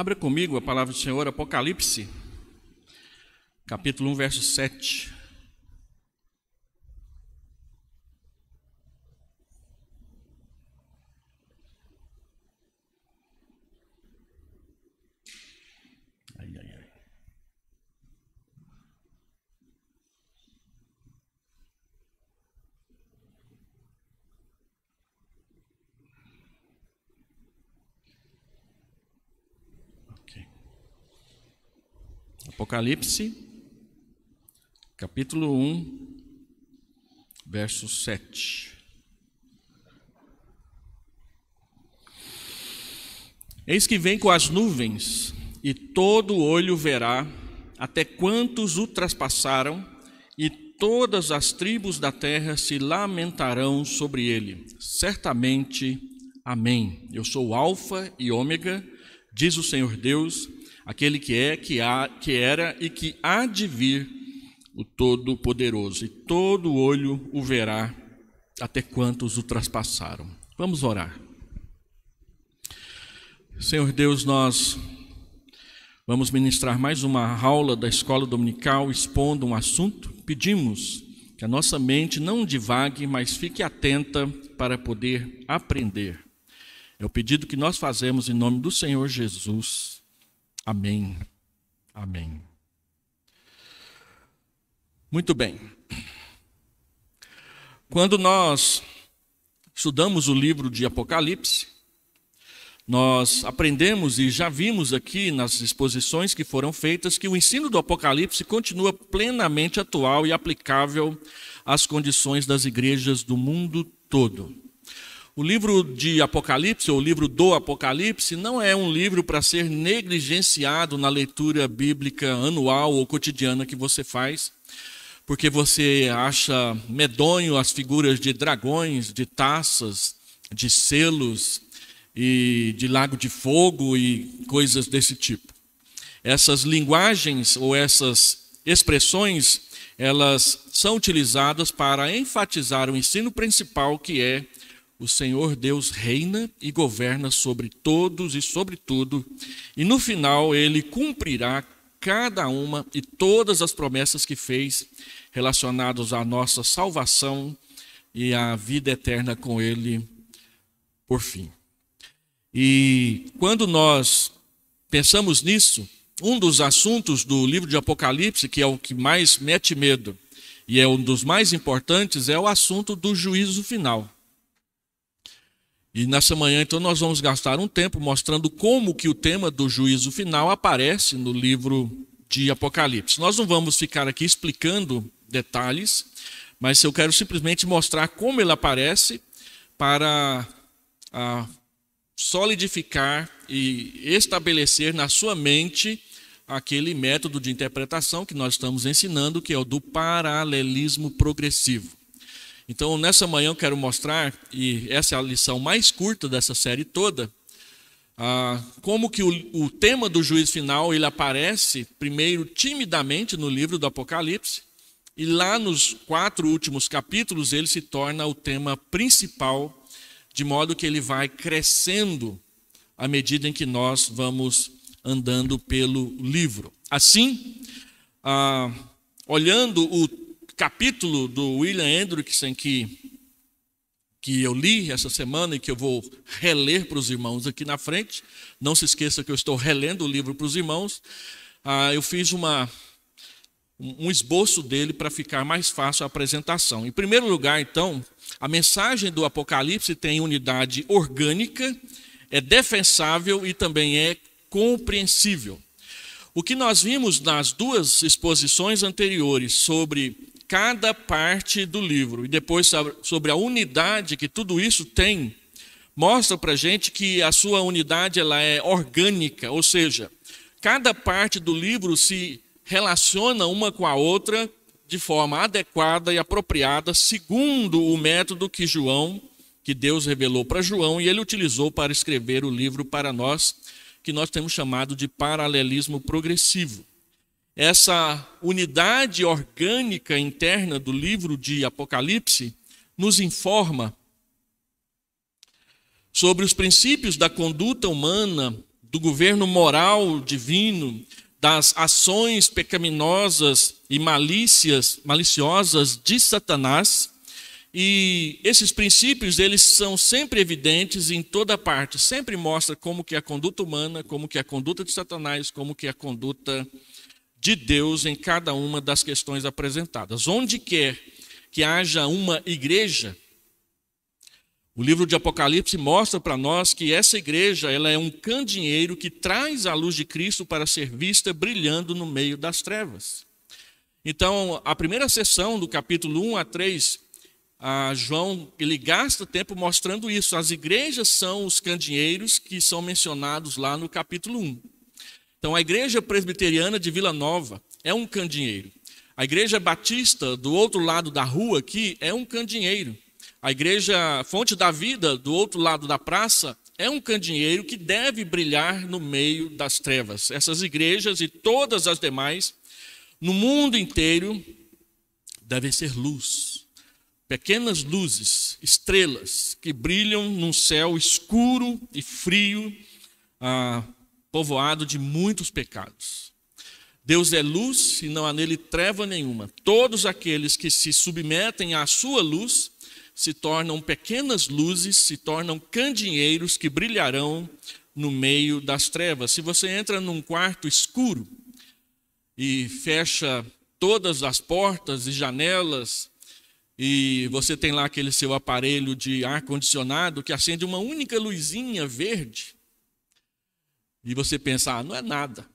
Abra comigo a palavra do Senhor, Apocalipse, capítulo 1, verso 7. Apocalipse, capítulo 1, verso 7. Eis que vem com as nuvens, e todo olho verá até quantos o traspassaram, e todas as tribos da terra se lamentarão sobre ele. Certamente, amém. Eu sou o Alfa e Ômega, diz o Senhor Deus, aquele que é, que, há, que era e que há de vir, o Todo-Poderoso, e todo olho o verá, até quantos o traspassaram. Vamos orar. Senhor Deus, nós vamos ministrar mais uma aula da escola dominical expondo um assunto. Pedimos que a nossa mente não divague, mas fique atenta para poder aprender. É o pedido que nós fazemos em nome do Senhor Jesus. Amém. Amém. Muito bem. Quando nós estudamos o livro de Apocalipse, nós aprendemos e já vimos aqui nas exposições que foram feitas que o ensino do Apocalipse continua plenamente atual e aplicável às condições das igrejas do mundo todo. O livro de Apocalipse, ou o livro do Apocalipse, não é um livro para ser negligenciado na leitura bíblica anual ou cotidiana que você faz, porque você acha medonho as figuras de dragões, de taças, de selos e de lago de fogo e coisas desse tipo. Essas linguagens ou essas expressões, elas são utilizadas para enfatizar o ensino principal que é o Senhor Deus reina e governa sobre todos e sobre tudo, e no final ele cumprirá cada uma e todas as promessas que fez relacionadas à nossa salvação e à vida eterna com ele por fim. E quando nós pensamos nisso, um dos assuntos do livro de Apocalipse, que é o que mais mete medo e é um dos mais importantes, é o assunto do juízo final. E nessa manhã, então, nós vamos gastar um tempo mostrando como que o tema do juízo final aparece no livro de Apocalipse. Nós não vamos ficar aqui explicando detalhes, mas eu quero simplesmente mostrar como ele aparece para ah, solidificar e estabelecer na sua mente aquele método de interpretação que nós estamos ensinando, que é o do paralelismo progressivo. Então, nessa manhã eu quero mostrar, e essa é a lição mais curta dessa série toda, ah, como que o, o tema do juiz final ele aparece primeiro timidamente no livro do Apocalipse, e lá nos quatro últimos capítulos ele se torna o tema principal, de modo que ele vai crescendo à medida em que nós vamos andando pelo livro. Assim, ah, olhando o capítulo do William Hendrickson que, que eu li essa semana e que eu vou reler para os irmãos aqui na frente. Não se esqueça que eu estou relendo o livro para os irmãos. Ah, eu fiz uma, um esboço dele para ficar mais fácil a apresentação. Em primeiro lugar, então, a mensagem do Apocalipse tem unidade orgânica, é defensável e também é compreensível. O que nós vimos nas duas exposições anteriores sobre cada parte do livro e depois sobre a unidade que tudo isso tem, mostra para gente que a sua unidade ela é orgânica, ou seja, cada parte do livro se relaciona uma com a outra de forma adequada e apropriada, segundo o método que João, que Deus revelou para João e ele utilizou para escrever o livro para nós, que nós temos chamado de paralelismo progressivo essa unidade orgânica interna do livro de Apocalipse nos informa sobre os princípios da conduta humana, do governo moral divino, das ações pecaminosas e malícias, maliciosas de Satanás. E esses princípios, eles são sempre evidentes em toda parte, sempre mostra como que é a conduta humana, como que é a conduta de Satanás, como que é a conduta de Deus em cada uma das questões apresentadas. Onde quer que haja uma igreja, o livro de Apocalipse mostra para nós que essa igreja ela é um candeeiro que traz a luz de Cristo para ser vista brilhando no meio das trevas. Então, a primeira sessão do capítulo 1 a 3, a João ele gasta tempo mostrando isso. As igrejas são os candeeiros que são mencionados lá no capítulo 1. Então, a igreja presbiteriana de Vila Nova é um candinheiro. A igreja batista do outro lado da rua aqui é um candinheiro. A igreja Fonte da Vida do outro lado da praça é um candinheiro que deve brilhar no meio das trevas. Essas igrejas e todas as demais no mundo inteiro devem ser luz. Pequenas luzes, estrelas que brilham num céu escuro e frio, ah, povoado de muitos pecados. Deus é luz e não há nele treva nenhuma. Todos aqueles que se submetem à sua luz se tornam pequenas luzes, se tornam candeeiros que brilharão no meio das trevas. Se você entra num quarto escuro e fecha todas as portas e janelas, e você tem lá aquele seu aparelho de ar-condicionado que acende uma única luzinha verde, e você pensa, ah, não é nada.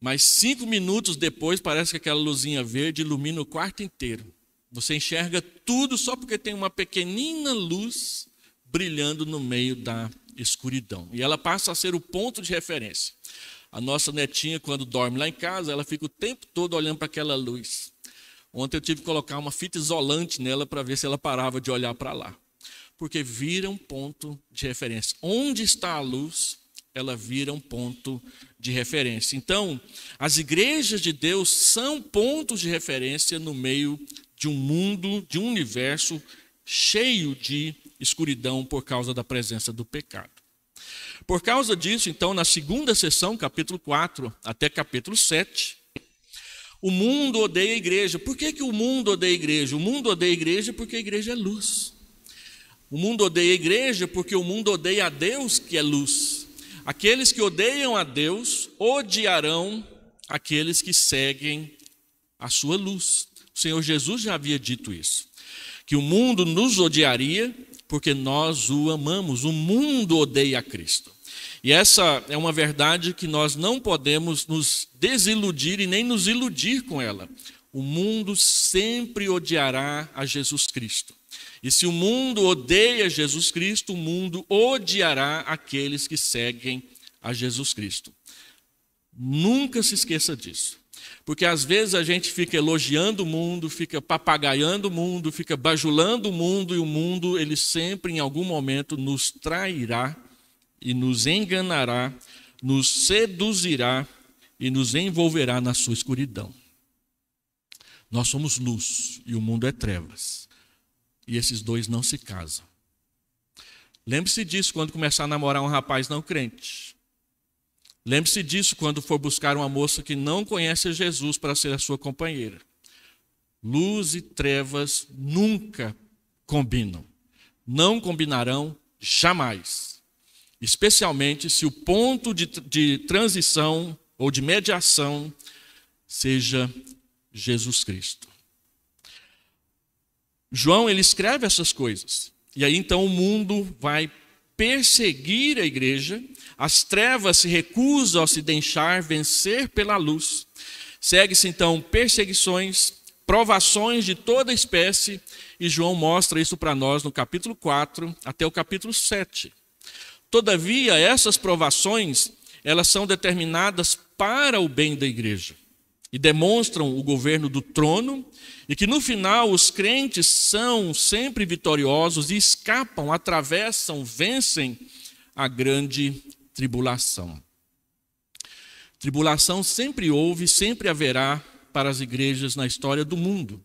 Mas cinco minutos depois, parece que aquela luzinha verde ilumina o quarto inteiro. Você enxerga tudo só porque tem uma pequenina luz brilhando no meio da escuridão. E ela passa a ser o ponto de referência. A nossa netinha, quando dorme lá em casa, ela fica o tempo todo olhando para aquela luz. Ontem eu tive que colocar uma fita isolante nela para ver se ela parava de olhar para lá. Porque vira um ponto de referência. Onde está a luz, ela vira um ponto de referência. Então, as igrejas de Deus são pontos de referência no meio de um mundo, de um universo cheio de escuridão por causa da presença do pecado. Por causa disso, então, na segunda sessão, capítulo 4 até capítulo 7, o mundo odeia a igreja. Por que, que o mundo odeia a igreja? O mundo odeia a igreja porque a igreja é luz. O mundo odeia a igreja porque o mundo odeia a Deus que é luz. Aqueles que odeiam a Deus odiarão aqueles que seguem a sua luz. O Senhor Jesus já havia dito isso, que o mundo nos odiaria porque nós o amamos. O mundo odeia a Cristo. E essa é uma verdade que nós não podemos nos desiludir e nem nos iludir com ela. O mundo sempre odiará a Jesus Cristo. E se o mundo odeia Jesus Cristo, o mundo odiará aqueles que seguem a Jesus Cristo. Nunca se esqueça disso. Porque às vezes a gente fica elogiando o mundo, fica papagaiando o mundo, fica bajulando o mundo e o mundo ele sempre em algum momento nos trairá e nos enganará, nos seduzirá e nos envolverá na sua escuridão. Nós somos luz e o mundo é trevas. E esses dois não se casam. Lembre-se disso quando começar a namorar um rapaz não crente. Lembre-se disso quando for buscar uma moça que não conhece Jesus para ser a sua companheira. Luz e trevas nunca combinam. Não combinarão jamais. Especialmente se o ponto de, de transição ou de mediação seja Jesus Cristo. João ele escreve essas coisas. E aí então o mundo vai perseguir a igreja, as trevas se recusam a se deixar vencer pela luz. Segue-se então perseguições, provações de toda espécie, e João mostra isso para nós no capítulo 4 até o capítulo 7. Todavia, essas provações, elas são determinadas para o bem da igreja e demonstram o governo do trono, e que no final os crentes são sempre vitoriosos e escapam, atravessam, vencem a grande tribulação. Tribulação sempre houve, sempre haverá para as igrejas na história do mundo.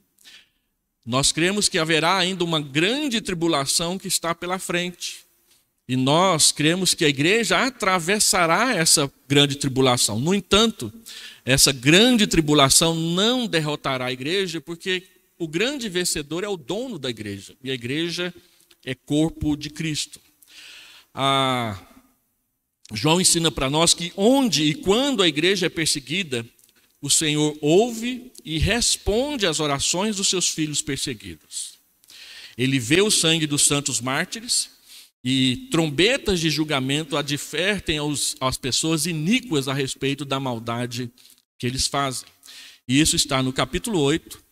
Nós cremos que haverá ainda uma grande tribulação que está pela frente. E nós cremos que a igreja atravessará essa grande tribulação. No entanto, essa grande tribulação não derrotará a igreja, porque o grande vencedor é o dono da igreja, e a igreja é corpo de Cristo. João ensina para nós que onde e quando a igreja é perseguida, o Senhor ouve e responde às orações dos seus filhos perseguidos. Ele vê o sangue dos santos mártires e trombetas de julgamento advertem aos, às pessoas iníquas a respeito da maldade que eles fazem. E isso está no capítulo 8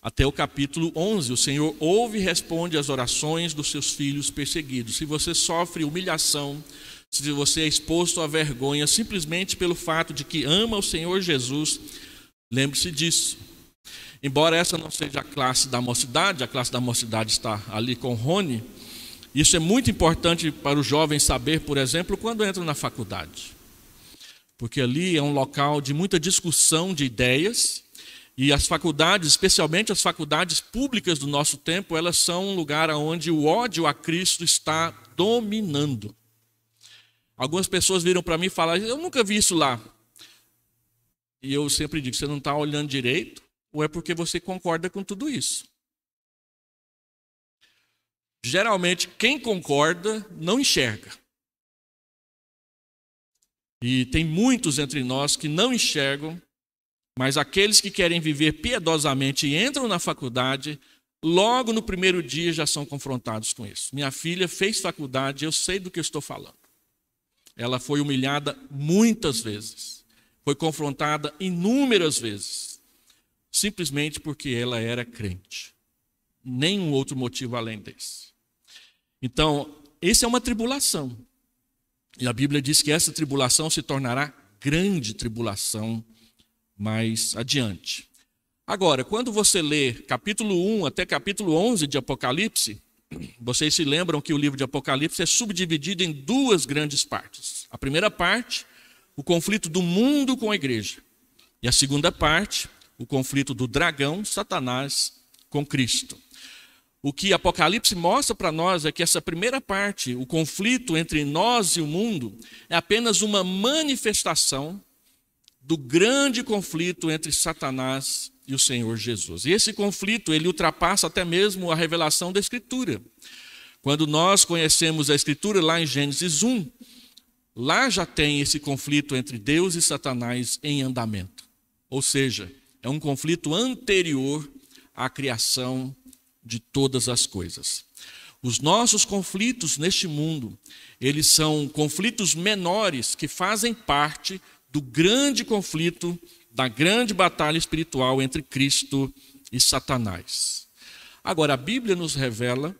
até o capítulo 11. O Senhor ouve e responde às orações dos seus filhos perseguidos. Se você sofre humilhação, se você é exposto à vergonha simplesmente pelo fato de que ama o Senhor Jesus, lembre-se disso. Embora essa não seja a classe da mocidade, a classe da mocidade está ali com Rony, isso é muito importante para os jovens saber, por exemplo, quando entram na faculdade porque ali é um local de muita discussão de ideias. E as faculdades, especialmente as faculdades públicas do nosso tempo, elas são um lugar onde o ódio a Cristo está dominando. Algumas pessoas viram para mim e falaram: Eu nunca vi isso lá. E eu sempre digo: Você não está olhando direito, ou é porque você concorda com tudo isso? Geralmente, quem concorda não enxerga. E tem muitos entre nós que não enxergam, mas aqueles que querem viver piedosamente e entram na faculdade, logo no primeiro dia já são confrontados com isso. Minha filha fez faculdade, eu sei do que eu estou falando. Ela foi humilhada muitas vezes, foi confrontada inúmeras vezes, simplesmente porque ela era crente. Nenhum outro motivo além desse. Então, esse é uma tribulação. E a Bíblia diz que essa tribulação se tornará grande tribulação mais adiante. Agora, quando você lê capítulo 1 até capítulo 11 de Apocalipse, vocês se lembram que o livro de Apocalipse é subdividido em duas grandes partes. A primeira parte, o conflito do mundo com a igreja. E a segunda parte, o conflito do dragão, Satanás, com Cristo. O que Apocalipse mostra para nós é que essa primeira parte, o conflito entre nós e o mundo, é apenas uma manifestação do grande conflito entre Satanás e o Senhor Jesus. E esse conflito, ele ultrapassa até mesmo a revelação da Escritura. Quando nós conhecemos a Escritura lá em Gênesis 1, lá já tem esse conflito entre Deus e Satanás em andamento. Ou seja, é um conflito anterior à criação de todas as coisas. Os nossos conflitos neste mundo, eles são conflitos menores que fazem parte do grande conflito, da grande batalha espiritual entre Cristo e Satanás. Agora, a Bíblia nos revela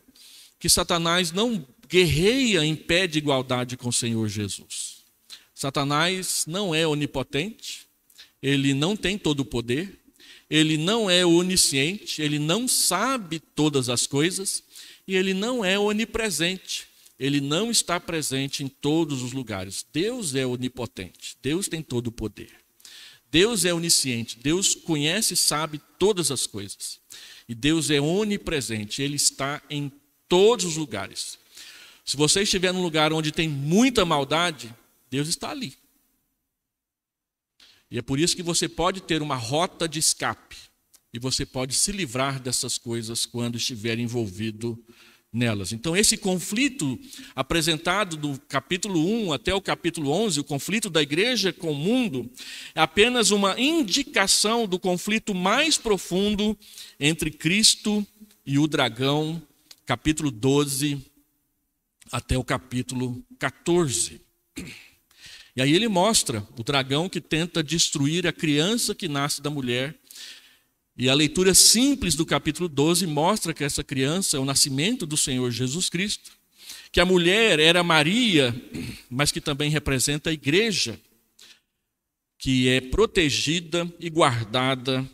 que Satanás não guerreia em pé de igualdade com o Senhor Jesus. Satanás não é onipotente, ele não tem todo o poder, ele não é onisciente, ele não sabe todas as coisas e ele não é onipresente. Ele não está presente em todos os lugares. Deus é onipotente, Deus tem todo o poder. Deus é onisciente, Deus conhece e sabe todas as coisas. E Deus é onipresente, ele está em todos os lugares. Se você estiver num lugar onde tem muita maldade, Deus está ali. E é por isso que você pode ter uma rota de escape e você pode se livrar dessas coisas quando estiver envolvido nelas. Então, esse conflito apresentado do capítulo 1 até o capítulo 11, o conflito da igreja com o mundo, é apenas uma indicação do conflito mais profundo entre Cristo e o dragão, capítulo 12 até o capítulo 14. E aí ele mostra o dragão que tenta destruir a criança que nasce da mulher. E a leitura simples do capítulo 12 mostra que essa criança é o nascimento do Senhor Jesus Cristo, que a mulher era Maria, mas que também representa a igreja, que é protegida e guardada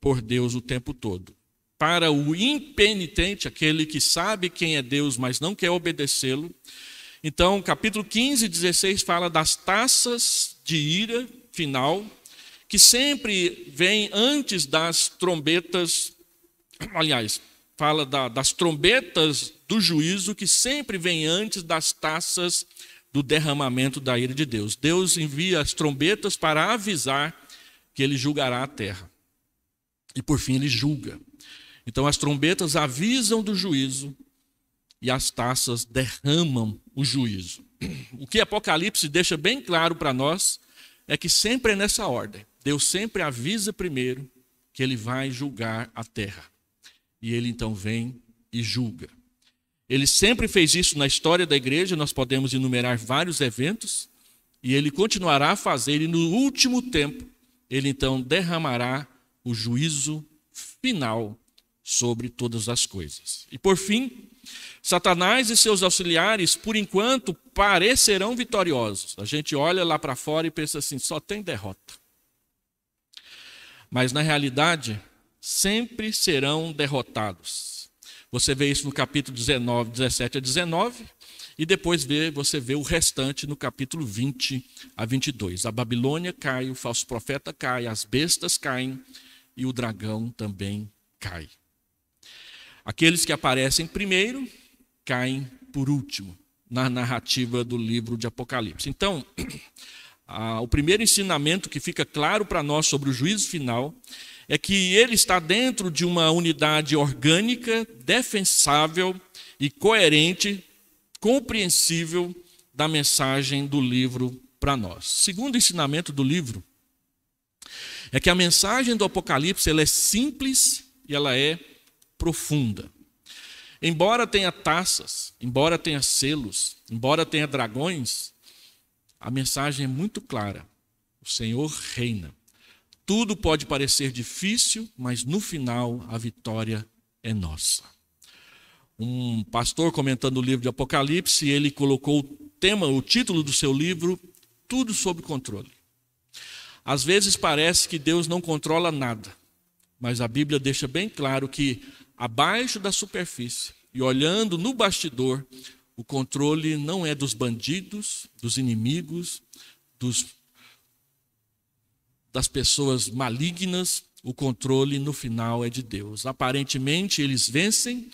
por Deus o tempo todo. Para o impenitente, aquele que sabe quem é Deus, mas não quer obedecê-lo, então, capítulo 15, 16 fala das taças de ira final, que sempre vem antes das trombetas, aliás, fala da, das trombetas do juízo, que sempre vem antes das taças do derramamento da ira de Deus. Deus envia as trombetas para avisar que ele julgará a terra. E por fim ele julga. Então as trombetas avisam do juízo e as taças derramam o juízo. O que Apocalipse deixa bem claro para nós é que sempre é nessa ordem. Deus sempre avisa primeiro que ele vai julgar a terra. E ele então vem e julga. Ele sempre fez isso na história da igreja, nós podemos enumerar vários eventos, e ele continuará a fazer, e no último tempo, ele então derramará o juízo final sobre todas as coisas. E por fim, Satanás e seus auxiliares, por enquanto, parecerão vitoriosos. A gente olha lá para fora e pensa assim: só tem derrota. Mas na realidade, sempre serão derrotados. Você vê isso no capítulo 19, 17 a 19, e depois vê, você vê o restante no capítulo 20 a 22. A Babilônia cai, o falso profeta cai, as bestas caem e o dragão também cai. Aqueles que aparecem primeiro caem por último na narrativa do livro de Apocalipse. Então, a, o primeiro ensinamento que fica claro para nós sobre o juízo final é que ele está dentro de uma unidade orgânica, defensável e coerente, compreensível da mensagem do livro para nós. Segundo ensinamento do livro é que a mensagem do Apocalipse ela é simples e ela é profunda. Embora tenha taças, embora tenha selos, embora tenha dragões, a mensagem é muito clara. O Senhor reina. Tudo pode parecer difícil, mas no final a vitória é nossa. Um pastor comentando o livro de Apocalipse, ele colocou o tema, o título do seu livro, Tudo sob controle. Às vezes parece que Deus não controla nada, mas a Bíblia deixa bem claro que abaixo da superfície e olhando no bastidor, o controle não é dos bandidos, dos inimigos, dos, das pessoas malignas, o controle no final é de Deus. Aparentemente eles vencem,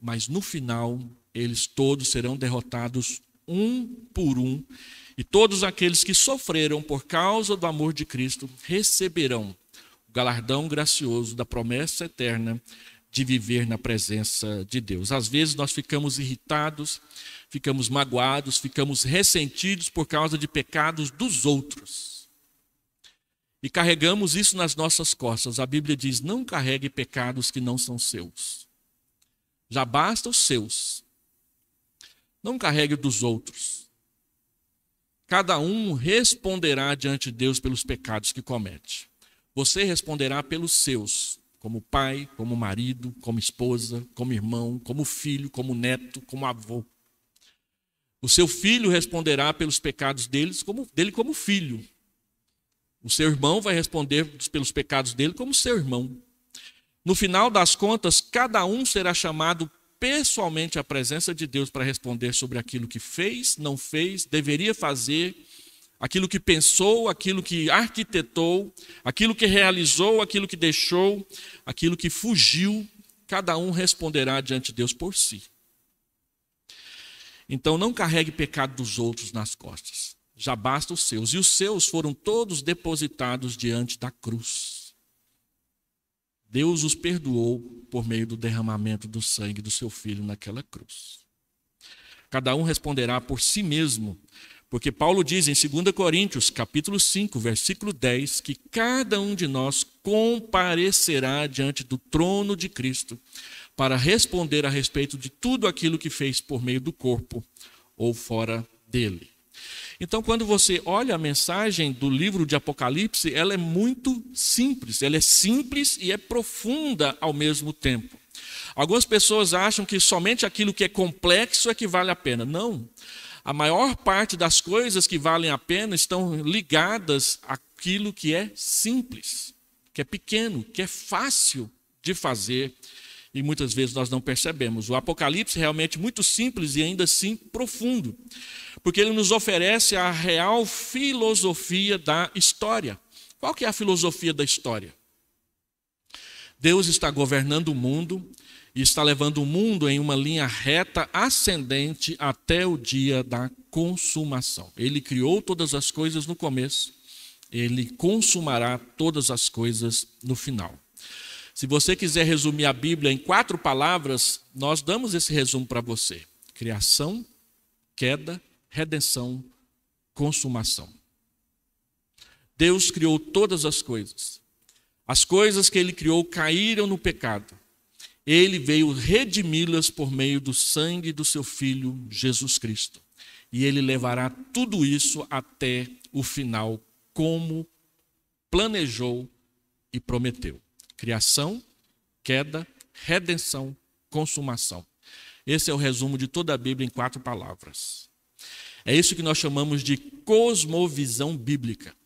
mas no final eles todos serão derrotados um por um, e todos aqueles que sofreram por causa do amor de Cristo receberão o galardão gracioso da promessa eterna de viver na presença de Deus. Às vezes nós ficamos irritados, ficamos magoados, ficamos ressentidos por causa de pecados dos outros. E carregamos isso nas nossas costas. A Bíblia diz: não carregue pecados que não são seus. Já basta os seus. Não carregue dos outros. Cada um responderá diante de Deus pelos pecados que comete. Você responderá pelos seus, como pai, como marido, como esposa, como irmão, como filho, como neto, como avô. O seu filho responderá pelos pecados deles como, dele como filho. O seu irmão vai responder pelos pecados dele como seu irmão. No final das contas, cada um será chamado pessoalmente à presença de Deus para responder sobre aquilo que fez, não fez, deveria fazer aquilo que pensou, aquilo que arquitetou, aquilo que realizou, aquilo que deixou, aquilo que fugiu, cada um responderá diante de Deus por si. Então não carregue pecado dos outros nas costas. Já basta os seus. E os seus foram todos depositados diante da cruz. Deus os perdoou por meio do derramamento do sangue do seu filho naquela cruz. Cada um responderá por si mesmo porque Paulo diz em 2 Coríntios, capítulo 5, versículo 10, que cada um de nós comparecerá diante do trono de Cristo para responder a respeito de tudo aquilo que fez por meio do corpo ou fora dele. Então, quando você olha a mensagem do livro de Apocalipse, ela é muito simples, ela é simples e é profunda ao mesmo tempo. Algumas pessoas acham que somente aquilo que é complexo é que vale a pena. Não. Não a maior parte das coisas que valem a pena estão ligadas àquilo que é simples, que é pequeno, que é fácil de fazer e muitas vezes nós não percebemos. O Apocalipse é realmente muito simples e ainda assim profundo, porque ele nos oferece a real filosofia da história. Qual que é a filosofia da história? Deus está governando o mundo e está levando o mundo em uma linha reta ascendente até o dia da consumação. Ele criou todas as coisas no começo, ele consumará todas as coisas no final. Se você quiser resumir a Bíblia em quatro palavras, nós damos esse resumo para você: criação, queda, redenção, consumação. Deus criou todas as coisas. As coisas que ele criou caíram no pecado. Ele veio redimi-las por meio do sangue do seu filho Jesus Cristo. E ele levará tudo isso até o final, como planejou e prometeu: criação, queda, redenção, consumação. Esse é o resumo de toda a Bíblia em quatro palavras. É isso que nós chamamos de cosmovisão bíblica.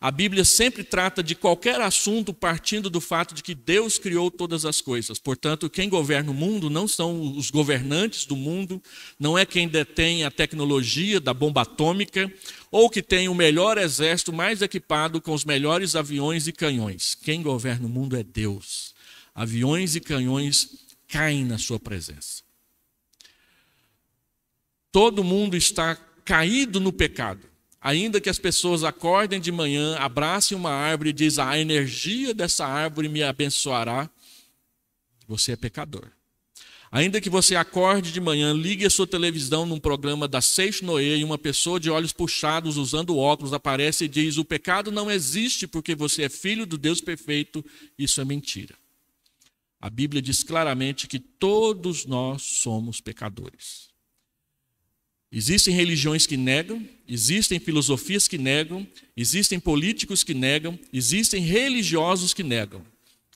A Bíblia sempre trata de qualquer assunto partindo do fato de que Deus criou todas as coisas. Portanto, quem governa o mundo não são os governantes do mundo, não é quem detém a tecnologia da bomba atômica ou que tem o melhor exército mais equipado com os melhores aviões e canhões. Quem governa o mundo é Deus. Aviões e canhões caem na sua presença. Todo mundo está caído no pecado. Ainda que as pessoas acordem de manhã, abracem uma árvore e dizem: A energia dessa árvore me abençoará. Você é pecador. Ainda que você acorde de manhã, ligue a sua televisão num programa da Seix Noé e uma pessoa de olhos puxados, usando óculos, aparece e diz: O pecado não existe porque você é filho do Deus perfeito. Isso é mentira. A Bíblia diz claramente que todos nós somos pecadores. Existem religiões que negam, existem filosofias que negam, existem políticos que negam, existem religiosos que negam.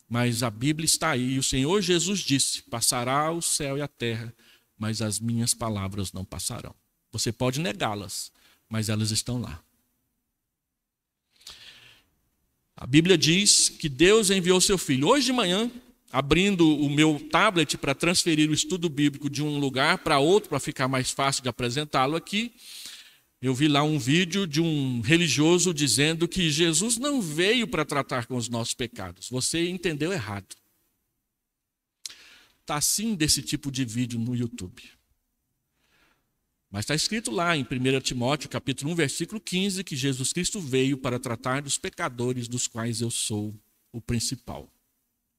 Mas a Bíblia está aí e o Senhor Jesus disse: Passará o céu e a terra, mas as minhas palavras não passarão. Você pode negá-las, mas elas estão lá. A Bíblia diz que Deus enviou seu filho. Hoje de manhã, abrindo o meu tablet para transferir o estudo bíblico de um lugar para outro, para ficar mais fácil de apresentá-lo aqui, eu vi lá um vídeo de um religioso dizendo que Jesus não veio para tratar com os nossos pecados. Você entendeu errado. Está sim desse tipo de vídeo no YouTube. Mas está escrito lá em 1 Timóteo capítulo 1, versículo 15, que Jesus Cristo veio para tratar dos pecadores, dos quais eu sou o principal.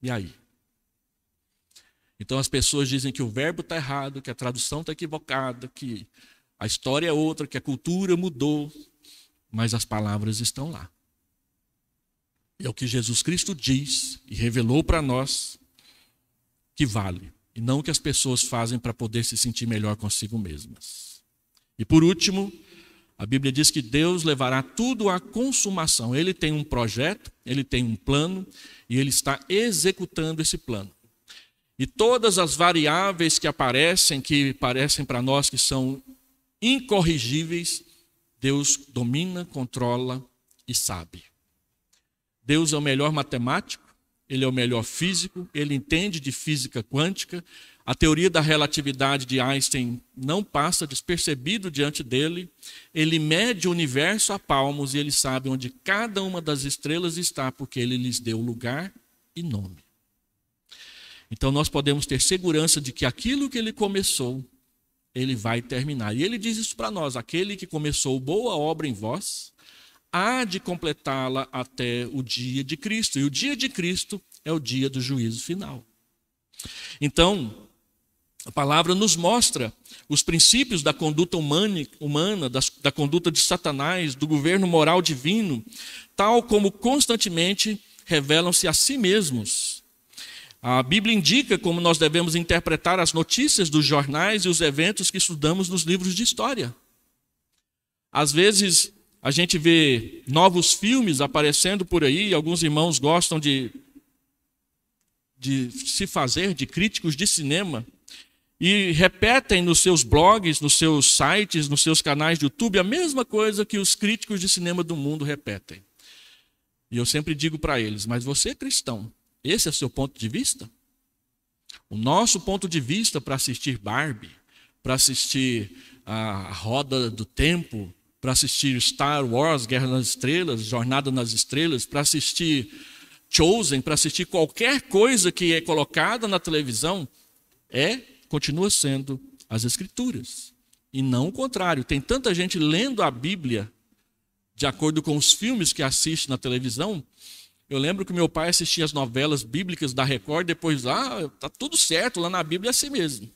E aí? Então as pessoas dizem que o verbo está errado, que a tradução está equivocada, que a história é outra, que a cultura mudou, mas as palavras estão lá. É o que Jesus Cristo diz e revelou para nós que vale, e não o que as pessoas fazem para poder se sentir melhor consigo mesmas. E por último, a Bíblia diz que Deus levará tudo à consumação. Ele tem um projeto, ele tem um plano e ele está executando esse plano. E todas as variáveis que aparecem, que parecem para nós que são incorrigíveis, Deus domina, controla e sabe. Deus é o melhor matemático, ele é o melhor físico, ele entende de física quântica. A teoria da relatividade de Einstein não passa despercebido diante dele. Ele mede o universo a palmos e ele sabe onde cada uma das estrelas está, porque ele lhes deu lugar e nome. Então nós podemos ter segurança de que aquilo que ele começou, ele vai terminar. E ele diz isso para nós: aquele que começou boa obra em vós, há de completá-la até o dia de Cristo. E o dia de Cristo é o dia do juízo final. Então, a palavra nos mostra os princípios da conduta humana, da conduta de Satanás, do governo moral divino, tal como constantemente revelam-se a si mesmos a Bíblia indica como nós devemos interpretar as notícias dos jornais e os eventos que estudamos nos livros de história. Às vezes, a gente vê novos filmes aparecendo por aí, alguns irmãos gostam de, de se fazer de críticos de cinema e repetem nos seus blogs, nos seus sites, nos seus canais de YouTube a mesma coisa que os críticos de cinema do mundo repetem. E eu sempre digo para eles: mas você é cristão, esse é o seu ponto de vista? O nosso ponto de vista para assistir Barbie, para assistir a Roda do Tempo, para assistir Star Wars, Guerra nas Estrelas, Jornada nas Estrelas, para assistir Chosen, para assistir qualquer coisa que é colocada na televisão, é continua sendo as escrituras. E não o contrário. Tem tanta gente lendo a Bíblia de acordo com os filmes que assiste na televisão, eu lembro que meu pai assistia as novelas bíblicas da Record, depois, ah, tá tudo certo, lá na Bíblia é assim mesmo.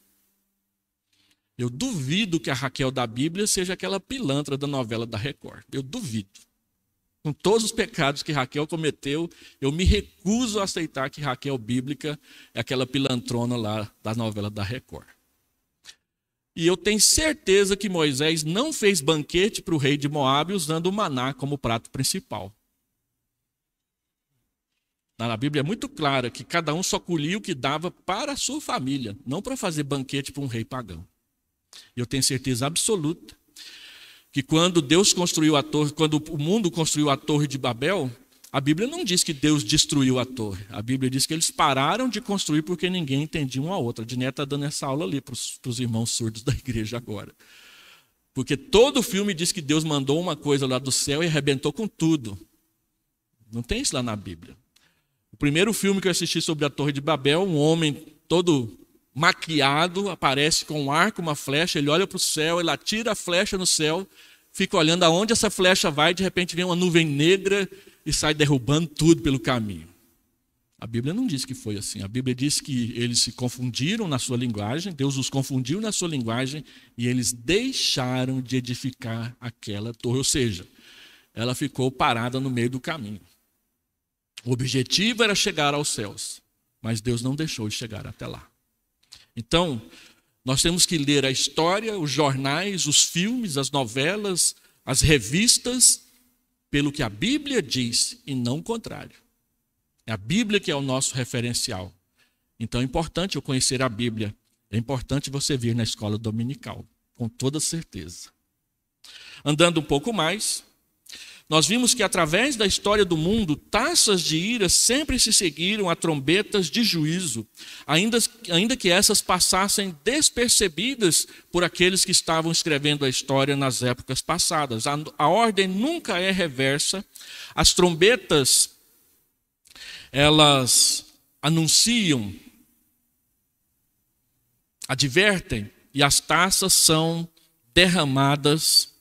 Eu duvido que a Raquel da Bíblia seja aquela pilantra da novela da Record. Eu duvido. Com todos os pecados que Raquel cometeu, eu me recuso a aceitar que Raquel bíblica é aquela pilantrona lá da novela da Record. E eu tenho certeza que Moisés não fez banquete para o rei de Moab usando o maná como prato principal. Na Bíblia é muito clara que cada um só colhia o que dava para a sua família, não para fazer banquete para um rei pagão. E eu tenho certeza absoluta que quando Deus construiu a torre, quando o mundo construiu a torre de Babel, a Bíblia não diz que Deus destruiu a torre. A Bíblia diz que eles pararam de construir porque ninguém entendia uma outra. A Diné está dando essa aula ali para os irmãos surdos da igreja agora. Porque todo filme diz que Deus mandou uma coisa lá do céu e arrebentou com tudo. Não tem isso lá na Bíblia. O primeiro filme que eu assisti sobre a Torre de Babel, um homem todo maquiado aparece com um arco, uma flecha, ele olha para o céu, ele atira a flecha no céu, fica olhando aonde essa flecha vai, de repente vem uma nuvem negra e sai derrubando tudo pelo caminho. A Bíblia não diz que foi assim. A Bíblia diz que eles se confundiram na sua linguagem, Deus os confundiu na sua linguagem e eles deixaram de edificar aquela torre, ou seja, ela ficou parada no meio do caminho. O objetivo era chegar aos céus, mas Deus não deixou de chegar até lá. Então, nós temos que ler a história, os jornais, os filmes, as novelas, as revistas, pelo que a Bíblia diz e não o contrário. É a Bíblia que é o nosso referencial. Então é importante eu conhecer a Bíblia. É importante você vir na escola dominical, com toda certeza. Andando um pouco mais, nós vimos que através da história do mundo, taças de ira sempre se seguiram a trombetas de juízo, ainda, ainda que essas passassem despercebidas por aqueles que estavam escrevendo a história nas épocas passadas. A, a ordem nunca é reversa. As trombetas, elas anunciam, advertem, e as taças são derramadas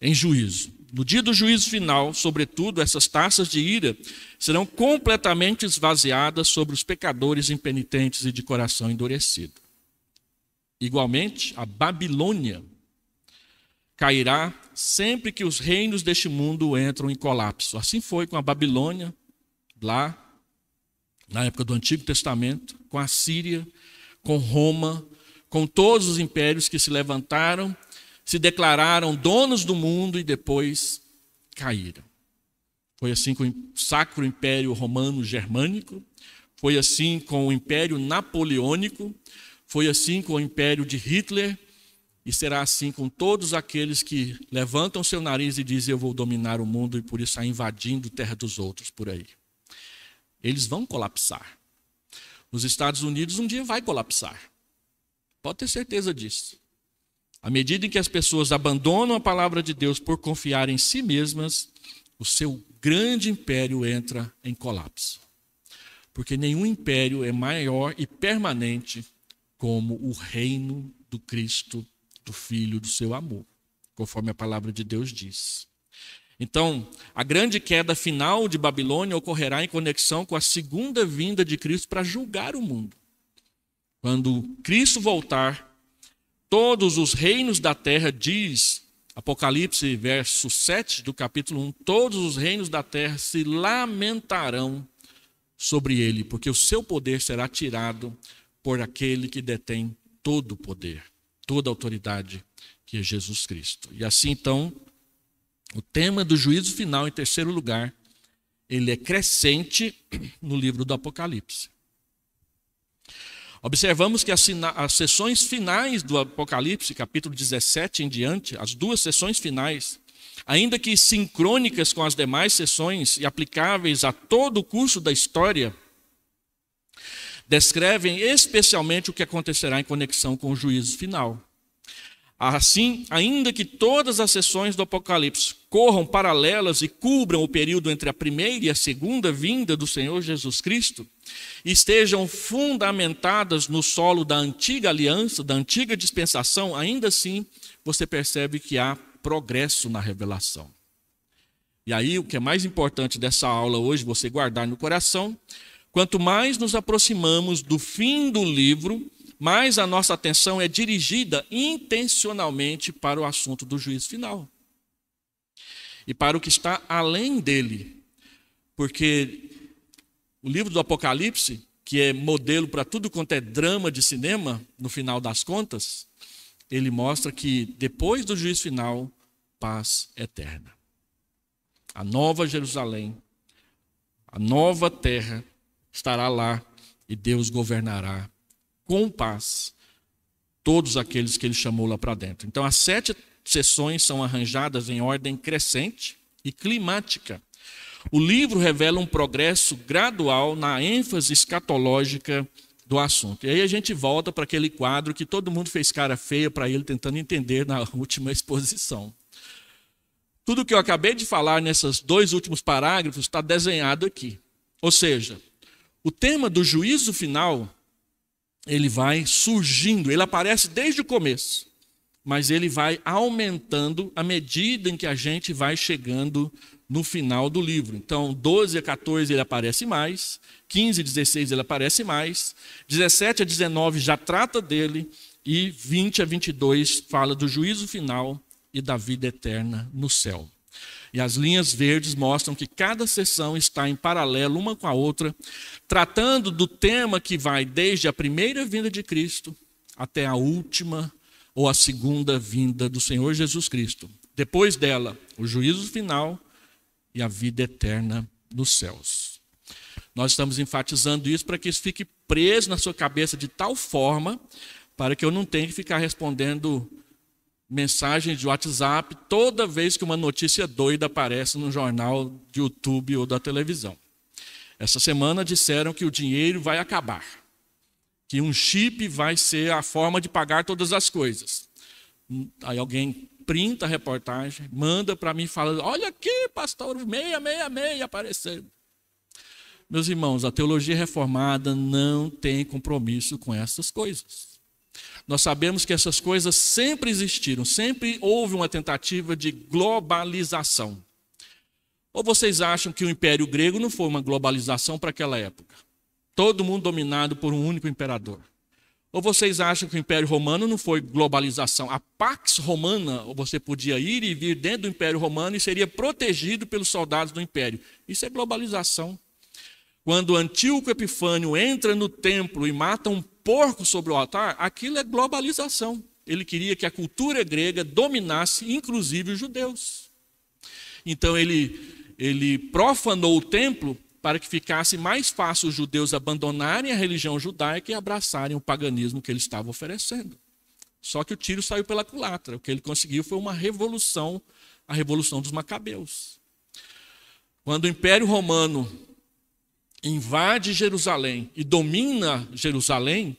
em juízo. No dia do juízo final, sobretudo, essas taças de ira serão completamente esvaziadas sobre os pecadores impenitentes e de coração endurecido. Igualmente, a Babilônia cairá sempre que os reinos deste mundo entram em colapso. Assim foi com a Babilônia, lá, na época do Antigo Testamento, com a Síria, com Roma, com todos os impérios que se levantaram se declararam donos do mundo e depois caíram. Foi assim com o Sacro Império Romano Germânico, foi assim com o Império Napoleônico, foi assim com o Império de Hitler, e será assim com todos aqueles que levantam seu nariz e dizem: Eu vou dominar o mundo e por isso está invadindo terra dos outros por aí. Eles vão colapsar. Os Estados Unidos um dia vai colapsar. Pode ter certeza disso. À medida em que as pessoas abandonam a palavra de Deus por confiar em si mesmas, o seu grande império entra em colapso. Porque nenhum império é maior e permanente como o reino do Cristo, do Filho, do seu amor, conforme a palavra de Deus diz. Então, a grande queda final de Babilônia ocorrerá em conexão com a segunda vinda de Cristo para julgar o mundo. Quando Cristo voltar, todos os reinos da terra, diz Apocalipse, verso 7 do capítulo 1, todos os reinos da terra se lamentarão sobre ele, porque o seu poder será tirado por aquele que detém todo o poder, toda a autoridade, que é Jesus Cristo. E assim então, o tema do juízo final, em terceiro lugar, ele é crescente no livro do Apocalipse. Observamos que as, as sessões finais do Apocalipse, capítulo 17 em diante, as duas sessões finais, ainda que sincrônicas com as demais sessões e aplicáveis a todo o curso da história, descrevem especialmente o que acontecerá em conexão com o juízo final. Assim, ainda que todas as sessões do Apocalipse corram paralelas e cubram o período entre a primeira e a segunda vinda do Senhor Jesus Cristo, estejam fundamentadas no solo da antiga aliança, da antiga dispensação, ainda assim você percebe que há progresso na revelação. E aí, o que é mais importante dessa aula hoje, você guardar no coração, quanto mais nos aproximamos do fim do livro, mais a nossa atenção é dirigida intencionalmente para o assunto do juízo final. E para o que está além dele. Porque o livro do Apocalipse, que é modelo para tudo quanto é drama de cinema, no final das contas, ele mostra que depois do juízo final, paz eterna. A nova Jerusalém, a nova terra estará lá e Deus governará com paz todos aqueles que ele chamou lá para dentro. Então, as sete sessões são arranjadas em ordem crescente e climática. O livro revela um progresso gradual na ênfase escatológica do assunto. E aí a gente volta para aquele quadro que todo mundo fez cara feia para ele tentando entender na última exposição. Tudo que eu acabei de falar nesses dois últimos parágrafos está desenhado aqui. Ou seja, o tema do juízo final ele vai surgindo, ele aparece desde o começo, mas ele vai aumentando à medida em que a gente vai chegando no final do livro. Então, 12 a 14 ele aparece mais, 15 a 16 ele aparece mais, 17 a 19 já trata dele, e 20 a 22 fala do juízo final e da vida eterna no céu. E as linhas verdes mostram que cada sessão está em paralelo uma com a outra, tratando do tema que vai desde a primeira vinda de Cristo até a última ou a segunda vinda do Senhor Jesus Cristo. Depois dela, o juízo final e a vida eterna nos céus. Nós estamos enfatizando isso para que isso fique preso na sua cabeça de tal forma para que eu não tenha que ficar respondendo mensagens de WhatsApp toda vez que uma notícia doida aparece no jornal de YouTube ou da televisão. Essa semana disseram que o dinheiro vai acabar, que um chip vai ser a forma de pagar todas as coisas. Aí alguém printa a reportagem, manda para mim falando: olha aqui, pastor, 666 apareceu. Meus irmãos, a teologia reformada não tem compromisso com essas coisas. Nós sabemos que essas coisas sempre existiram, sempre houve uma tentativa de globalização. Ou vocês acham que o Império Grego não foi uma globalização para aquela época? Todo mundo dominado por um único imperador. Ou vocês acham que o Império Romano não foi globalização? A Pax Romana, você podia ir e vir dentro do Império Romano e seria protegido pelos soldados do Império. Isso é globalização. Quando Antíoco Epifânio entra no templo e mata um porco sobre o altar, aquilo é globalização. Ele queria que a cultura grega dominasse, inclusive os judeus. Então ele, ele profanou o templo para que ficasse mais fácil os judeus abandonarem a religião judaica e abraçarem o paganismo que ele estava oferecendo. Só que o tiro saiu pela culatra. O que ele conseguiu foi uma revolução, a revolução dos macabeus. Quando o Império Romano invade Jerusalém e domina Jerusalém,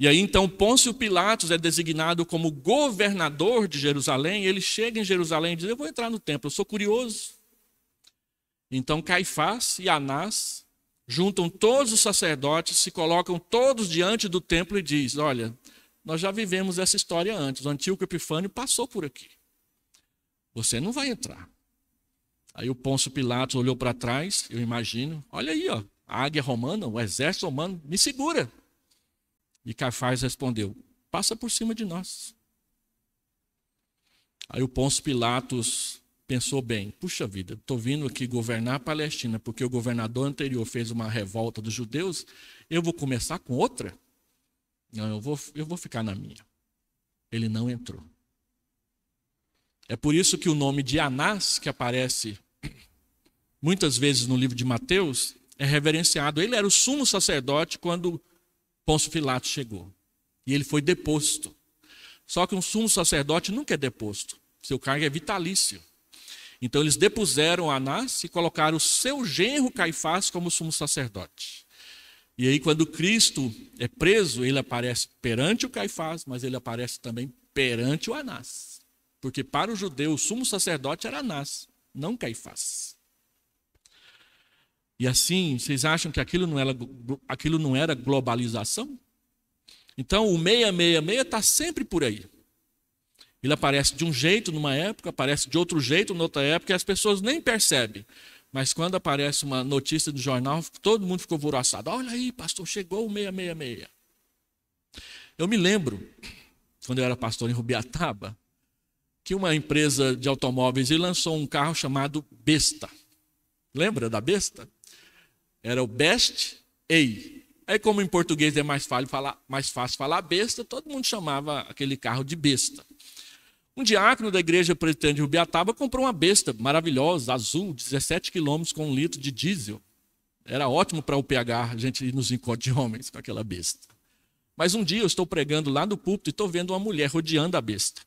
e aí então Pôncio Pilatos é designado como governador de Jerusalém, ele chega em Jerusalém e diz: "Eu vou entrar no templo, eu sou curioso". Então Caifás e Anás juntam todos os sacerdotes, se colocam todos diante do templo e diz: "Olha, nós já vivemos essa história antes. O antigo Epifânio passou por aqui. Você não vai entrar." Aí o Pôncio Pilatos olhou para trás, eu imagino. Olha aí, ó, a águia romana, o exército romano, me segura. E Caifás respondeu: Passa por cima de nós. Aí o Pôncio Pilatos pensou bem: puxa vida, estou vindo aqui governar a Palestina porque o governador anterior fez uma revolta dos judeus, eu vou começar com outra? Não, eu vou, eu vou ficar na minha. Ele não entrou. É por isso que o nome de Anás, que aparece muitas vezes no livro de Mateus, é reverenciado. Ele era o sumo sacerdote quando Pôncio Pilatos chegou. E ele foi deposto. Só que um sumo sacerdote nunca é deposto. Seu cargo é vitalício. Então eles depuseram Anás e colocaram o seu genro Caifás como sumo sacerdote. E aí, quando Cristo é preso, ele aparece perante o Caifás, mas ele aparece também perante o Anás. Porque para o judeu, o sumo sacerdote era Anás, não Caifás. E assim, vocês acham que aquilo não era, aquilo não era globalização? Então, o 666 está sempre por aí. Ele aparece de um jeito numa época, aparece de outro jeito noutra época, e as pessoas nem percebem. Mas quando aparece uma notícia do jornal, todo mundo ficou voraçado. Olha aí, pastor, chegou o 666. Eu me lembro, quando eu era pastor em Rubiataba, que uma empresa de automóveis lançou um carro chamado Besta. Lembra da Besta? Era o Best A. Aí, como em português é mais fácil falar, mais fácil falar besta, todo mundo chamava aquele carro de besta. Um diácono da igreja presbiteriana de Rubiataba comprou uma besta maravilhosa, azul, 17 quilômetros com um litro de diesel. Era ótimo para o PH a gente ir nos encontros de homens com aquela besta. Mas um dia eu estou pregando lá no púlpito e estou vendo uma mulher rodeando a besta.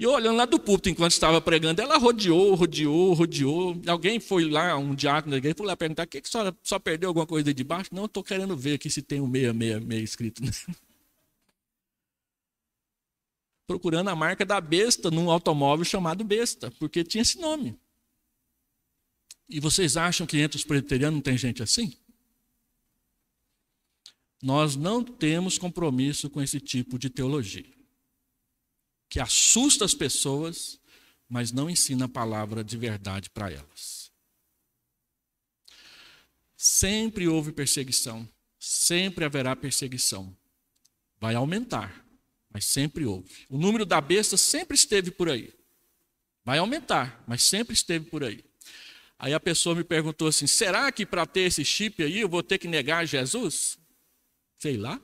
E olhando lá do púlpito, enquanto estava pregando, ela rodeou, rodeou, rodeou. Alguém foi lá, um diácono da igreja, foi lá perguntar: o que, que a senhora só perdeu alguma coisa aí de baixo? Não, estou querendo ver aqui se tem o 666 escrito. Né? Procurando a marca da besta num automóvel chamado Besta, porque tinha esse nome. E vocês acham que entre os preterianos não tem gente assim? Nós não temos compromisso com esse tipo de teologia que assusta as pessoas, mas não ensina a palavra de verdade para elas. Sempre houve perseguição, sempre haverá perseguição. Vai aumentar, mas sempre houve. O número da besta sempre esteve por aí. Vai aumentar, mas sempre esteve por aí. Aí a pessoa me perguntou assim: será que para ter esse chip aí eu vou ter que negar Jesus? Sei lá.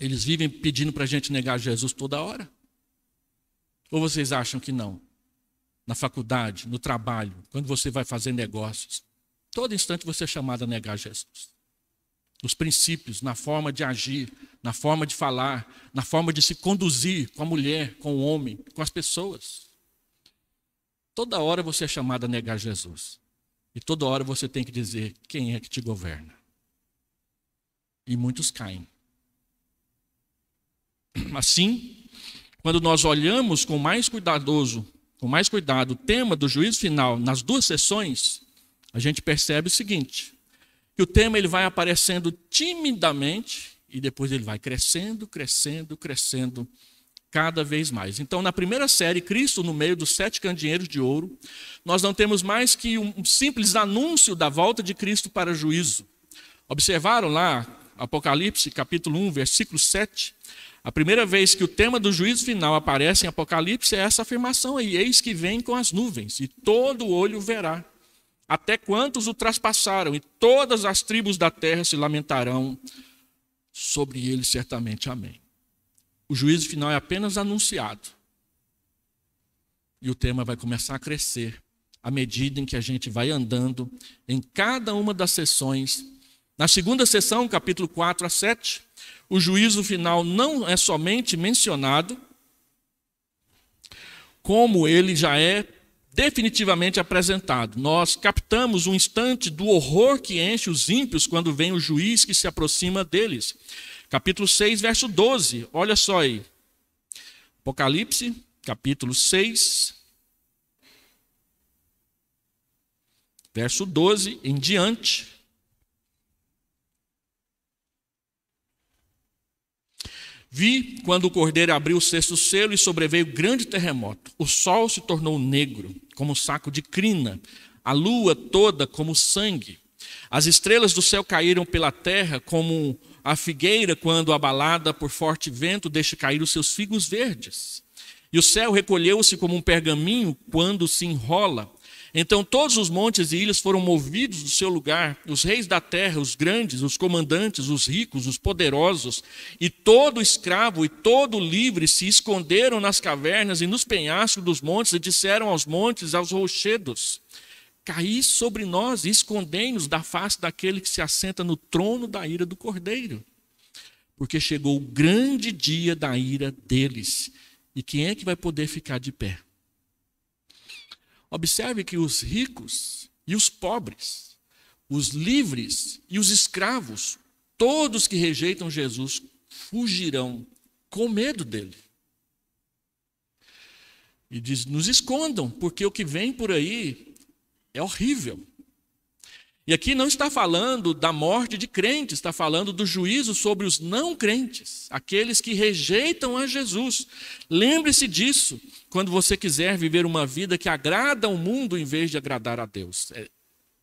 Eles vivem pedindo para a gente negar Jesus toda hora? Ou vocês acham que não? Na faculdade, no trabalho, quando você vai fazer negócios, todo instante você é chamado a negar Jesus. Nos princípios, na forma de agir, na forma de falar, na forma de se conduzir com a mulher, com o homem, com as pessoas. Toda hora você é chamado a negar Jesus. E toda hora você tem que dizer quem é que te governa. E muitos caem. Assim, quando nós olhamos com mais cuidadoso, com mais cuidado o tema do juízo final nas duas sessões, a gente percebe o seguinte, que o tema ele vai aparecendo timidamente e depois ele vai crescendo, crescendo, crescendo cada vez mais. Então, na primeira série, Cristo no meio dos sete candeeiros de ouro, nós não temos mais que um simples anúncio da volta de Cristo para juízo. Observaram lá Apocalipse, capítulo 1, versículo 7? A primeira vez que o tema do juízo final aparece em Apocalipse é essa afirmação aí: Eis que vem com as nuvens, e todo olho verá, até quantos o traspassaram, e todas as tribos da terra se lamentarão sobre ele, certamente. Amém. O juízo final é apenas anunciado, e o tema vai começar a crescer à medida em que a gente vai andando em cada uma das sessões na segunda sessão, capítulo 4 a 7, o juízo final não é somente mencionado, como ele já é definitivamente apresentado. Nós captamos um instante do horror que enche os ímpios quando vem o juiz que se aproxima deles. Capítulo 6, verso 12. Olha só aí. Apocalipse, capítulo 6, verso 12 em diante. Vi quando o cordeiro abriu o sexto selo e sobreveio grande terremoto. O sol se tornou negro, como um saco de crina, a lua toda como sangue. As estrelas do céu caíram pela terra como a figueira quando abalada por forte vento deixa cair os seus figos verdes. E o céu recolheu-se como um pergaminho quando se enrola então todos os montes e ilhas foram movidos do seu lugar, os reis da terra, os grandes, os comandantes, os ricos, os poderosos, e todo escravo e todo livre se esconderam nas cavernas e nos penhascos dos montes e disseram aos montes, aos rochedos: Caí sobre nós e escondei-nos da face daquele que se assenta no trono da ira do cordeiro. Porque chegou o grande dia da ira deles. E quem é que vai poder ficar de pé? Observe que os ricos e os pobres, os livres e os escravos, todos que rejeitam Jesus fugirão com medo dele. E diz: nos escondam, porque o que vem por aí é horrível. E aqui não está falando da morte de crentes, está falando do juízo sobre os não crentes, aqueles que rejeitam a Jesus. Lembre-se disso quando você quiser viver uma vida que agrada ao mundo em vez de agradar a Deus. É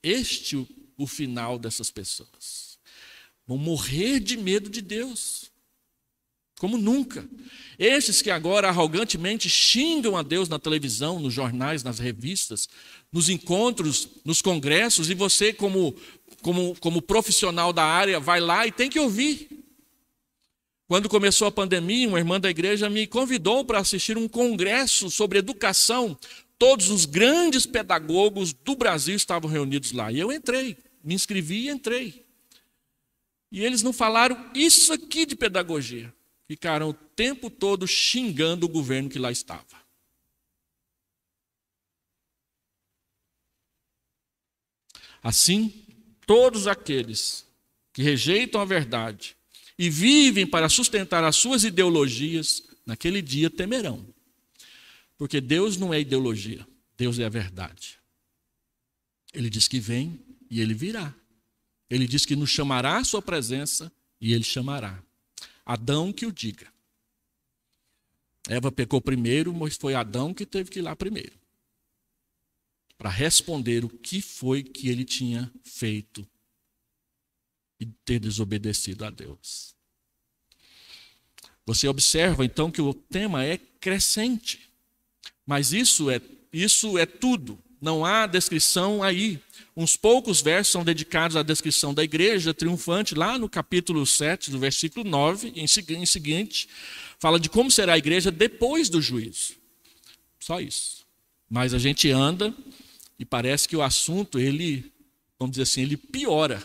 este o, o final dessas pessoas. Vão morrer de medo de Deus como nunca. esses que agora arrogantemente xingam a Deus na televisão, nos jornais, nas revistas, nos encontros, nos congressos, e você, como, como, como profissional da área, vai lá e tem que ouvir. Quando começou a pandemia, uma irmã da igreja me convidou para assistir um congresso sobre educação. Todos os grandes pedagogos do Brasil estavam reunidos lá. E eu entrei, me inscrevi e entrei. E eles não falaram isso aqui de pedagogia ficaram o tempo todo xingando o governo que lá estava. Assim, todos aqueles que rejeitam a verdade e vivem para sustentar as suas ideologias, naquele dia temerão. Porque Deus não é ideologia, Deus é a verdade. Ele diz que vem e ele virá. Ele diz que nos chamará à sua presença e ele chamará. Adão que o diga. Eva pecou primeiro, mas foi Adão que teve que ir lá primeiro. Para responder o que foi que ele tinha feito e ter desobedecido a Deus. Você observa então que o tema é crescente. Mas isso é isso é tudo. Não há descrição aí. Uns poucos versos são dedicados à descrição da igreja triunfante, lá no capítulo 7, do versículo 9, em seguinte, fala de como será a igreja depois do juízo. Só isso. Mas a gente anda e parece que o assunto, ele, vamos dizer assim, ele piora.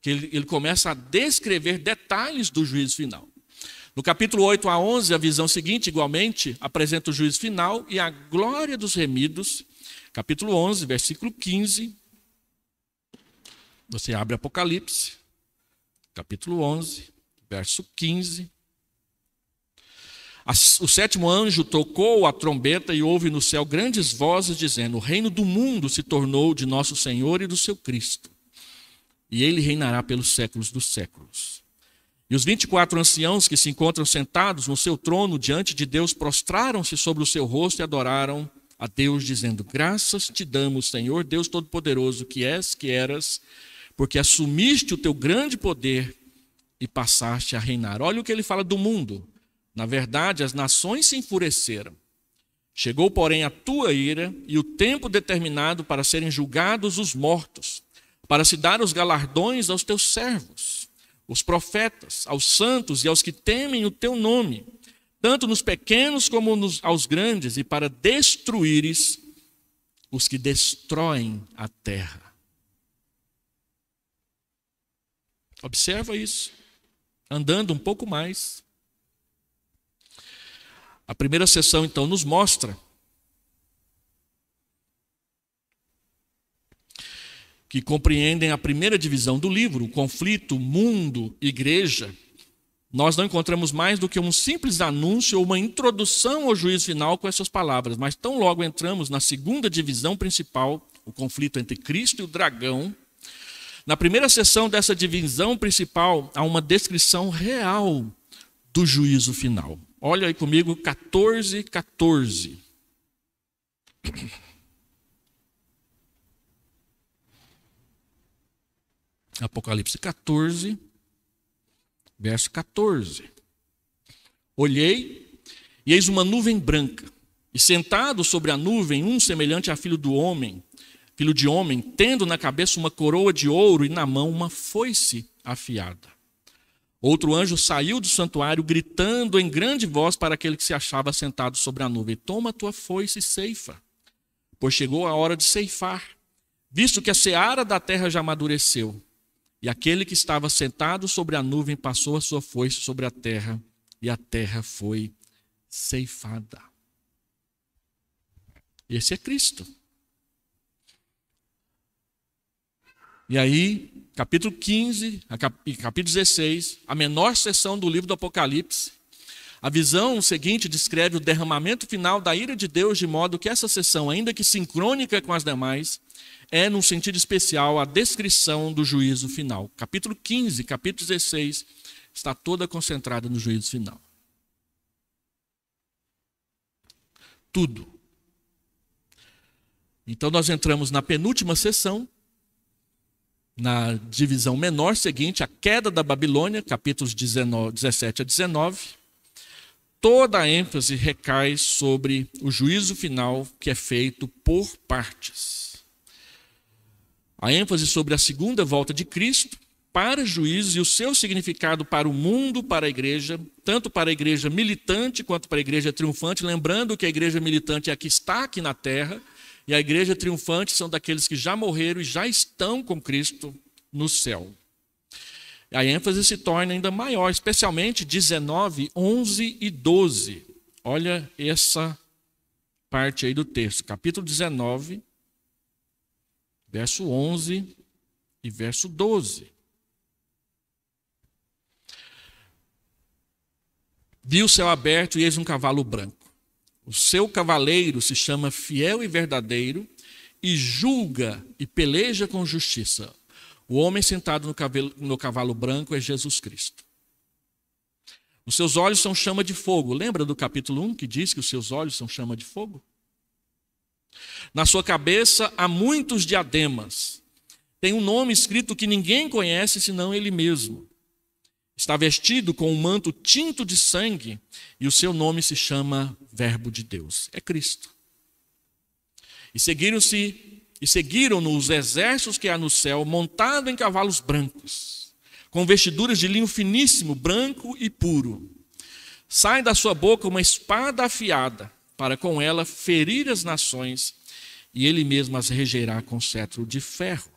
Que ele, ele começa a descrever detalhes do juízo final. No capítulo 8 a 11, a visão seguinte, igualmente, apresenta o juízo final e a glória dos remidos capítulo 11, versículo 15. Você abre Apocalipse, capítulo 11, verso 15. O sétimo anjo tocou a trombeta e houve no céu grandes vozes dizendo: O reino do mundo se tornou de nosso Senhor e do seu Cristo, e ele reinará pelos séculos dos séculos. E os 24 anciãos que se encontram sentados no seu trono diante de Deus prostraram-se sobre o seu rosto e adoraram a Deus, dizendo: Graças te damos, Senhor, Deus Todo-Poderoso, que és, que eras, porque assumiste o teu grande poder e passaste a reinar. Olha o que ele fala do mundo. Na verdade, as nações se enfureceram. Chegou, porém, a tua ira e o tempo determinado para serem julgados os mortos, para se dar os galardões aos teus servos, os profetas, aos santos e aos que temem o teu nome tanto nos pequenos como nos, aos grandes, e para destruíres os que destroem a terra. Observa isso, andando um pouco mais. A primeira sessão, então, nos mostra que compreendem a primeira divisão do livro, o conflito, mundo, igreja nós não encontramos mais do que um simples anúncio ou uma introdução ao juízo final com essas palavras, mas tão logo entramos na segunda divisão principal, o conflito entre Cristo e o dragão. Na primeira sessão dessa divisão principal, há uma descrição real do juízo final. Olha aí comigo, 14, 14. Apocalipse 14, Verso 14. Olhei, e eis uma nuvem branca, e sentado sobre a nuvem, um semelhante a filho do homem, filho de homem, tendo na cabeça uma coroa de ouro e na mão uma foice afiada. Outro anjo saiu do santuário, gritando em grande voz para aquele que se achava sentado sobre a nuvem: Toma a tua foice e ceifa, pois chegou a hora de ceifar, visto que a seara da terra já amadureceu. E aquele que estava sentado sobre a nuvem passou a sua foice sobre a terra, e a terra foi ceifada. Esse é Cristo. E aí, capítulo 15 capítulo 16, a menor seção do livro do Apocalipse, a visão seguinte descreve o derramamento final da ira de Deus, de modo que essa sessão, ainda que sincrônica com as demais, é, num sentido especial, a descrição do juízo final. Capítulo 15, capítulo 16, está toda concentrada no juízo final. Tudo. Então, nós entramos na penúltima sessão, na divisão menor seguinte, a queda da Babilônia, capítulos 19, 17 a 19 toda a ênfase recai sobre o juízo final que é feito por partes. A ênfase sobre a segunda volta de Cristo para juízo e o seu significado para o mundo, para a igreja, tanto para a igreja militante quanto para a igreja triunfante, lembrando que a igreja militante é a que está aqui na terra e a igreja triunfante são daqueles que já morreram e já estão com Cristo no céu. A ênfase se torna ainda maior, especialmente 19, 11 e 12. Olha essa parte aí do texto, capítulo 19, verso 11 e verso 12. Viu o céu aberto e eis um cavalo branco. O seu cavaleiro se chama Fiel e Verdadeiro e julga e peleja com justiça. O homem sentado no, cabelo, no cavalo branco é Jesus Cristo. Os seus olhos são chama de fogo. Lembra do capítulo 1 que diz que os seus olhos são chama de fogo? Na sua cabeça há muitos diademas. Tem um nome escrito que ninguém conhece senão ele mesmo. Está vestido com um manto tinto de sangue e o seu nome se chama Verbo de Deus. É Cristo. E seguiram-se e seguiram-no os exércitos que há no céu, montado em cavalos brancos, com vestiduras de linho finíssimo, branco e puro. Sai da sua boca uma espada afiada, para com ela ferir as nações, e ele mesmo as regerá com cetro de ferro.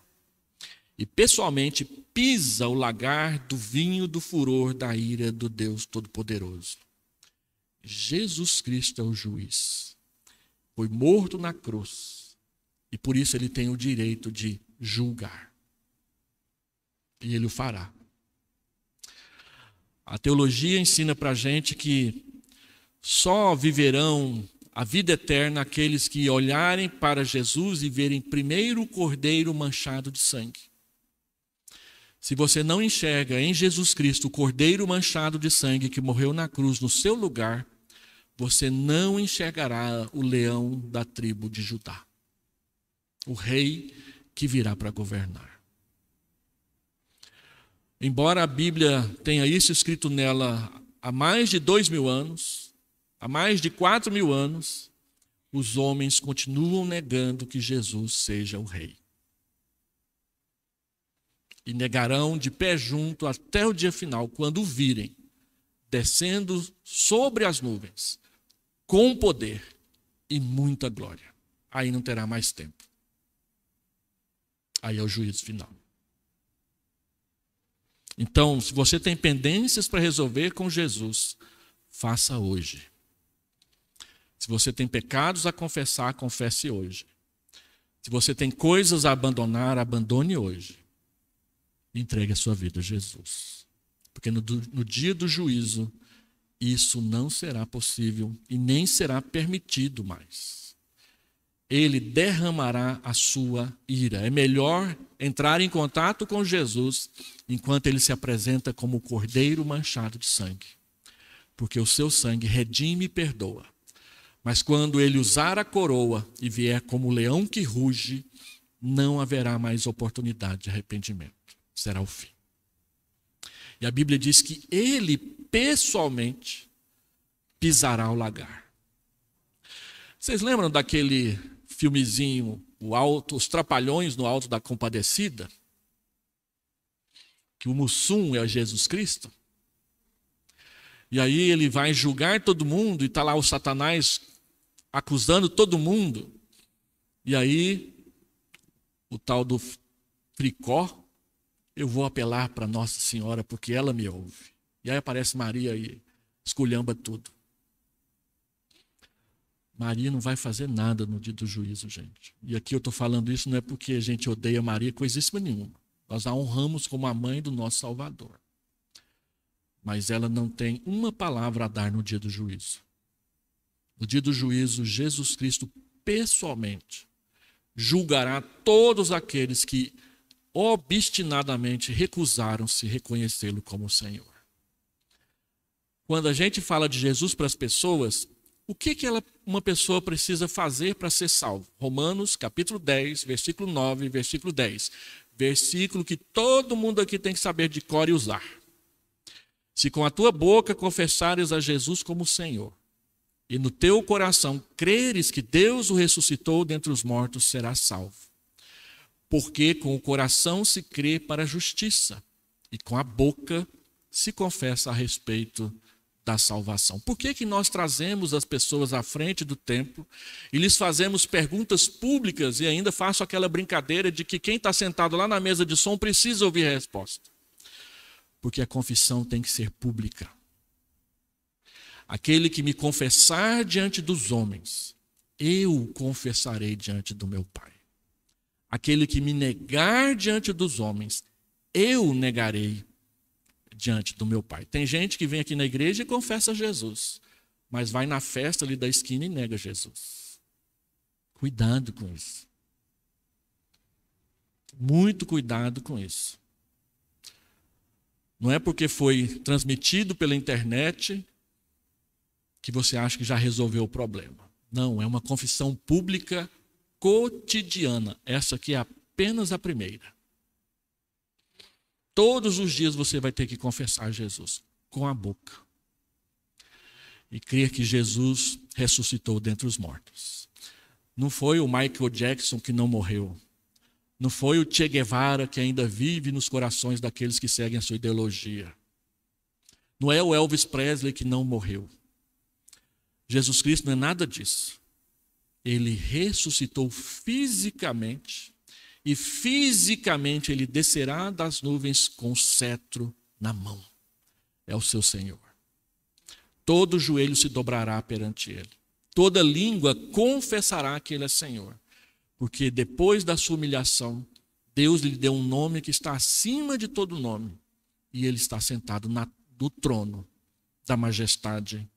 E pessoalmente pisa o lagar do vinho do furor da ira do Deus Todo-Poderoso. Jesus Cristo é o juiz. Foi morto na cruz e por isso ele tem o direito de julgar. E ele o fará. A teologia ensina para a gente que só viverão a vida eterna aqueles que olharem para Jesus e verem primeiro o cordeiro manchado de sangue. Se você não enxerga em Jesus Cristo o cordeiro manchado de sangue que morreu na cruz no seu lugar, você não enxergará o leão da tribo de Judá o rei que virá para governar. Embora a Bíblia tenha isso escrito nela há mais de dois mil anos, há mais de quatro mil anos, os homens continuam negando que Jesus seja o rei. E negarão de pé junto até o dia final, quando o virem, descendo sobre as nuvens, com poder e muita glória. Aí não terá mais tempo. Aí é o juízo final. Então, se você tem pendências para resolver com Jesus, faça hoje. Se você tem pecados a confessar, confesse hoje. Se você tem coisas a abandonar, abandone hoje. Entregue a sua vida a Jesus. Porque no, no dia do juízo, isso não será possível e nem será permitido mais ele derramará a sua ira. É melhor entrar em contato com Jesus enquanto ele se apresenta como o cordeiro manchado de sangue, porque o seu sangue redime e perdoa. Mas quando ele usar a coroa e vier como leão que ruge, não haverá mais oportunidade de arrependimento. Será o fim. E a Bíblia diz que ele pessoalmente pisará o lagar. Vocês lembram daquele filmezinho, o alto, os Trapalhões no Alto da Compadecida, que o Mussum é Jesus Cristo. E aí ele vai julgar todo mundo e está lá o Satanás acusando todo mundo. E aí o tal do Fricó, eu vou apelar para Nossa Senhora porque ela me ouve. E aí aparece Maria e esculhamba tudo. Maria não vai fazer nada no dia do juízo, gente. E aqui eu estou falando isso não é porque a gente odeia Maria, coisíssima nenhuma. Nós a honramos como a mãe do nosso Salvador. Mas ela não tem uma palavra a dar no dia do juízo. No dia do juízo, Jesus Cristo pessoalmente julgará todos aqueles que obstinadamente recusaram-se reconhecê-lo como Senhor. Quando a gente fala de Jesus para as pessoas, o que, que ela, uma pessoa precisa fazer para ser salvo? Romanos capítulo 10, versículo 9, versículo 10. Versículo que todo mundo aqui tem que saber de cor e usar. Se com a tua boca confessares a Jesus como Senhor, e no teu coração creres que Deus o ressuscitou dentre os mortos, serás salvo. Porque com o coração se crê para a justiça, e com a boca se confessa a respeito da salvação. Por que, que nós trazemos as pessoas à frente do templo e lhes fazemos perguntas públicas e ainda faço aquela brincadeira de que quem está sentado lá na mesa de som precisa ouvir a resposta? Porque a confissão tem que ser pública. Aquele que me confessar diante dos homens, eu confessarei diante do meu Pai. Aquele que me negar diante dos homens, eu negarei diante do meu Pai. Tem gente que vem aqui na igreja e confessa Jesus, mas vai na festa ali da esquina e nega Jesus. Cuidado com isso. Muito cuidado com isso. Não é porque foi transmitido pela internet que você acha que já resolveu o problema. Não, é uma confissão pública cotidiana. Essa aqui é apenas a primeira. Todos os dias você vai ter que confessar Jesus com a boca e crer que Jesus ressuscitou dentre os mortos. Não foi o Michael Jackson que não morreu. Não foi o Che Guevara que ainda vive nos corações daqueles que seguem a sua ideologia. Não é o Elvis Presley que não morreu. Jesus Cristo não é nada disso. Ele ressuscitou fisicamente e fisicamente ele descerá das nuvens com o cetro na mão. É o seu Senhor. Todo joelho se dobrará perante ele. Toda língua confessará que ele é Senhor. Porque depois da sua humilhação, Deus lhe deu um nome que está acima de todo nome. E ele está sentado na, no trono da majestade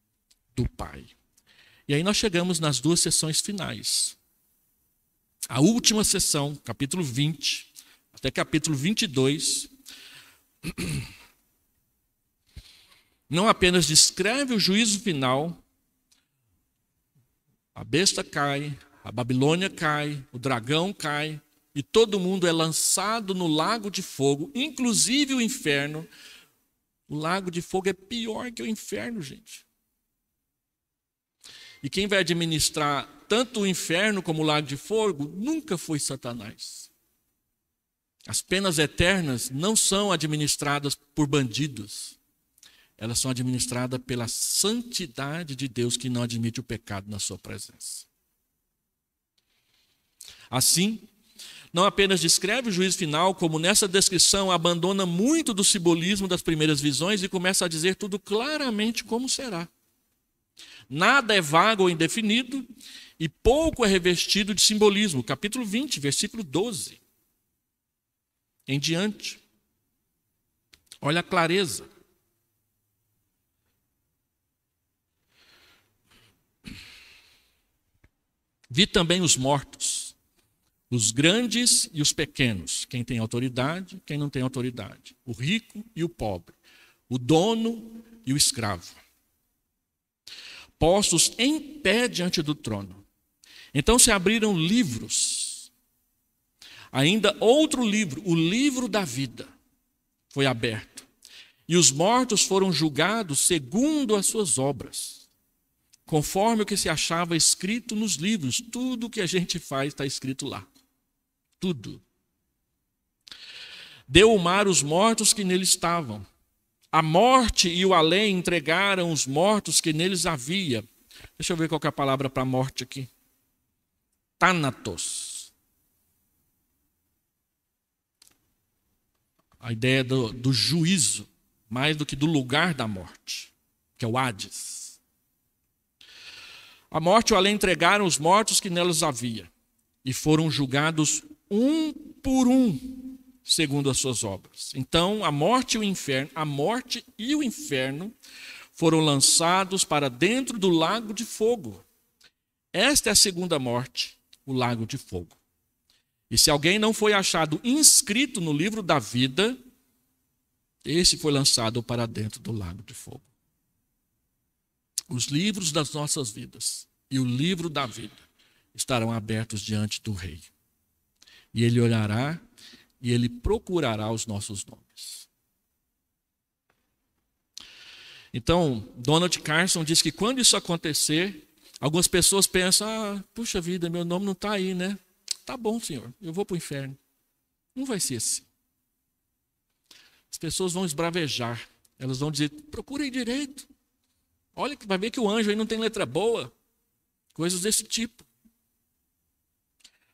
do Pai. E aí nós chegamos nas duas sessões finais a última sessão, capítulo 20, até capítulo 22, não apenas descreve o juízo final, a besta cai, a Babilônia cai, o dragão cai, e todo mundo é lançado no lago de fogo, inclusive o inferno. O lago de fogo é pior que o inferno, gente. E quem vai administrar tanto o inferno como o lago de fogo, nunca foi Satanás. As penas eternas não são administradas por bandidos, elas são administradas pela santidade de Deus que não admite o pecado na sua presença. Assim, não apenas descreve o juízo final, como nessa descrição abandona muito do simbolismo das primeiras visões e começa a dizer tudo claramente como será. Nada é vago ou indefinido, e pouco é revestido de simbolismo. Capítulo 20, versículo 12. Em diante. Olha a clareza. Vi também os mortos, os grandes e os pequenos, quem tem autoridade, quem não tem autoridade, o rico e o pobre, o dono e o escravo, postos em pé diante do trono então se abriram livros. Ainda outro livro, o livro da vida, foi aberto. E os mortos foram julgados segundo as suas obras, conforme o que se achava escrito nos livros. Tudo o que a gente faz está escrito lá. Tudo. Deu o mar os mortos que nele estavam. A morte e o além entregaram os mortos que neles havia. Deixa eu ver qual é a palavra para morte aqui. Tânatos. A ideia do, do juízo, mais do que do lugar da morte, que é o Hades. A morte o além entregaram os mortos que nelas havia, e foram julgados um por um, segundo as suas obras. Então, a morte e o inferno, a morte e o inferno foram lançados para dentro do lago de fogo. Esta é a segunda morte, o lago de fogo. E se alguém não foi achado inscrito no livro da vida, esse foi lançado para dentro do lago de fogo. Os livros das nossas vidas e o livro da vida estarão abertos diante do Rei. E ele olhará e ele procurará os nossos nomes. Então, Donald Carson diz que quando isso acontecer, Algumas pessoas pensam: ah, puxa vida, meu nome não está aí, né? Tá bom, senhor, eu vou para o inferno. Não vai ser assim. As pessoas vão esbravejar, elas vão dizer: procurem direito. Olha, vai ver que o anjo aí não tem letra boa. Coisas desse tipo.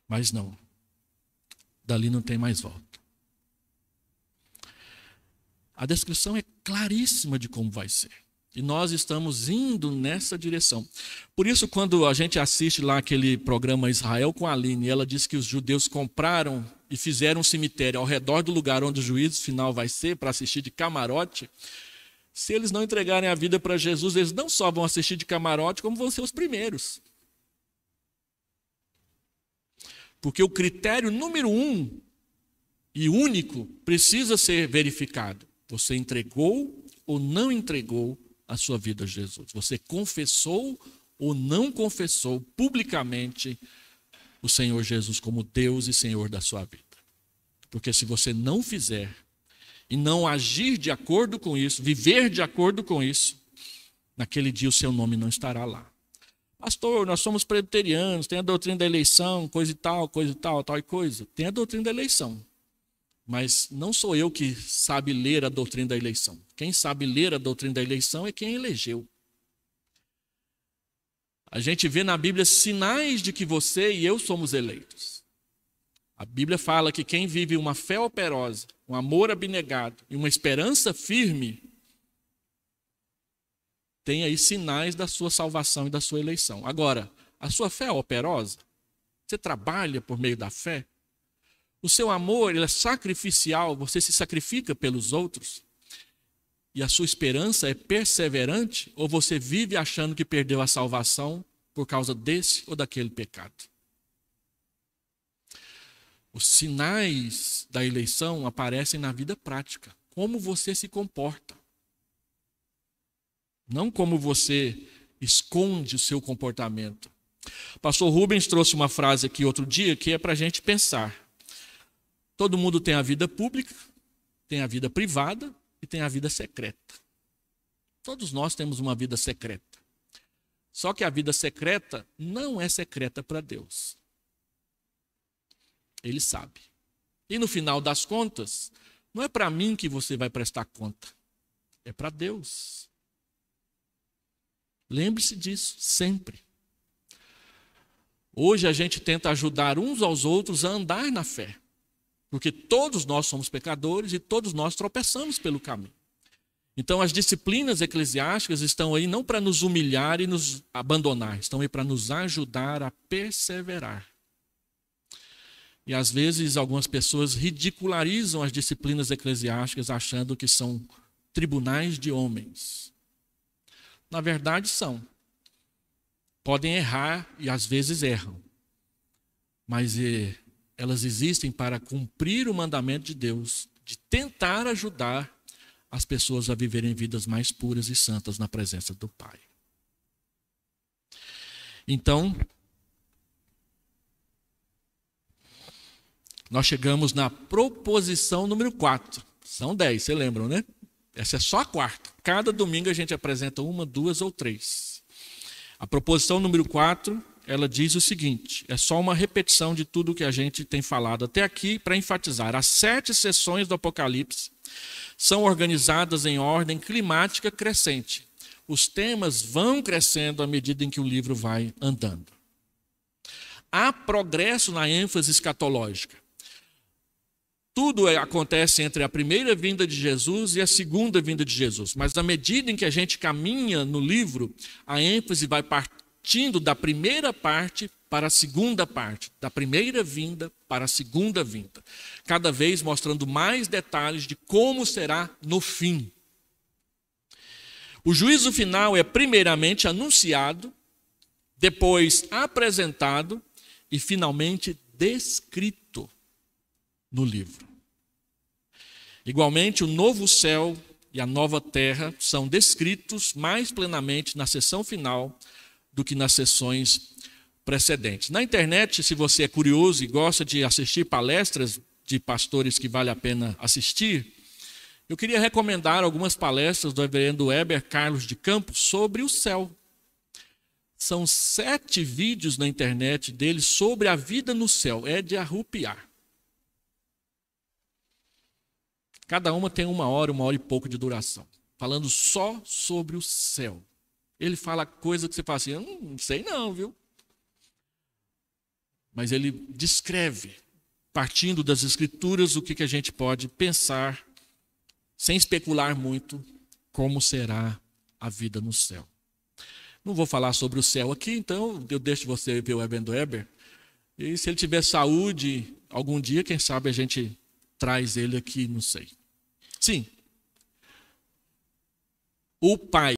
Mas não, dali não tem mais volta. A descrição é claríssima de como vai ser. E nós estamos indo nessa direção. Por isso, quando a gente assiste lá aquele programa Israel com a Aline, ela diz que os judeus compraram e fizeram um cemitério ao redor do lugar onde o juízo final vai ser, para assistir de camarote. Se eles não entregarem a vida para Jesus, eles não só vão assistir de camarote, como vão ser os primeiros. Porque o critério número um e único precisa ser verificado. Você entregou ou não entregou a sua vida a Jesus? Você confessou ou não confessou publicamente o Senhor Jesus como Deus e Senhor da sua vida? Porque se você não fizer e não agir de acordo com isso, viver de acordo com isso, naquele dia o seu nome não estará lá. Pastor, nós somos presbiterianos, tem a doutrina da eleição, coisa e tal, coisa e tal, tal e coisa. Tem a doutrina da eleição. Mas não sou eu que sabe ler a doutrina da eleição. Quem sabe ler a doutrina da eleição é quem elegeu. A gente vê na Bíblia sinais de que você e eu somos eleitos. A Bíblia fala que quem vive uma fé operosa, um amor abnegado e uma esperança firme tem aí sinais da sua salvação e da sua eleição. Agora, a sua fé é operosa? Você trabalha por meio da fé? O seu amor é sacrificial, você se sacrifica pelos outros. E a sua esperança é perseverante, ou você vive achando que perdeu a salvação por causa desse ou daquele pecado? Os sinais da eleição aparecem na vida prática. Como você se comporta. Não como você esconde o seu comportamento. Pastor Rubens trouxe uma frase aqui outro dia que é para a gente pensar. Todo mundo tem a vida pública, tem a vida privada e tem a vida secreta. Todos nós temos uma vida secreta. Só que a vida secreta não é secreta para Deus. Ele sabe. E no final das contas, não é para mim que você vai prestar conta, é para Deus. Lembre-se disso sempre. Hoje a gente tenta ajudar uns aos outros a andar na fé. Porque todos nós somos pecadores e todos nós tropeçamos pelo caminho. Então, as disciplinas eclesiásticas estão aí não para nos humilhar e nos abandonar, estão aí para nos ajudar a perseverar. E às vezes algumas pessoas ridicularizam as disciplinas eclesiásticas achando que são tribunais de homens. Na verdade, são. Podem errar e às vezes erram. Mas eh, elas existem para cumprir o mandamento de Deus, de tentar ajudar as pessoas a viverem vidas mais puras e santas na presença do Pai. Então, nós chegamos na proposição número 4. São 10, vocês lembram, né? Essa é só a quarta. Cada domingo a gente apresenta uma, duas ou três. A proposição número 4 ela diz o seguinte: é só uma repetição de tudo que a gente tem falado até aqui para enfatizar. As sete sessões do Apocalipse são organizadas em ordem climática crescente. Os temas vão crescendo à medida em que o livro vai andando. Há progresso na ênfase escatológica. Tudo é, acontece entre a primeira vinda de Jesus e a segunda vinda de Jesus. Mas à medida em que a gente caminha no livro, a ênfase vai partindo da primeira parte para a segunda parte, da primeira vinda para a segunda vinda, cada vez mostrando mais detalhes de como será no fim. O juízo final é primeiramente anunciado, depois apresentado e finalmente descrito no livro. Igualmente, o novo céu e a nova terra são descritos mais plenamente na sessão final, do que nas sessões precedentes. Na internet, se você é curioso e gosta de assistir palestras de pastores que vale a pena assistir, eu queria recomendar algumas palestras do reverendo Weber Carlos de Campos sobre o céu. São sete vídeos na internet dele sobre a vida no céu. É de arrupiar. Cada uma tem uma hora, uma hora e pouco de duração, falando só sobre o céu ele fala coisa que você fala assim, eu não, sei não, viu? Mas ele descreve, partindo das escrituras, o que, que a gente pode pensar, sem especular muito, como será a vida no céu. Não vou falar sobre o céu aqui, então eu deixo você ver o Eben Weber. E se ele tiver saúde algum dia, quem sabe a gente traz ele aqui, não sei. Sim. O Pai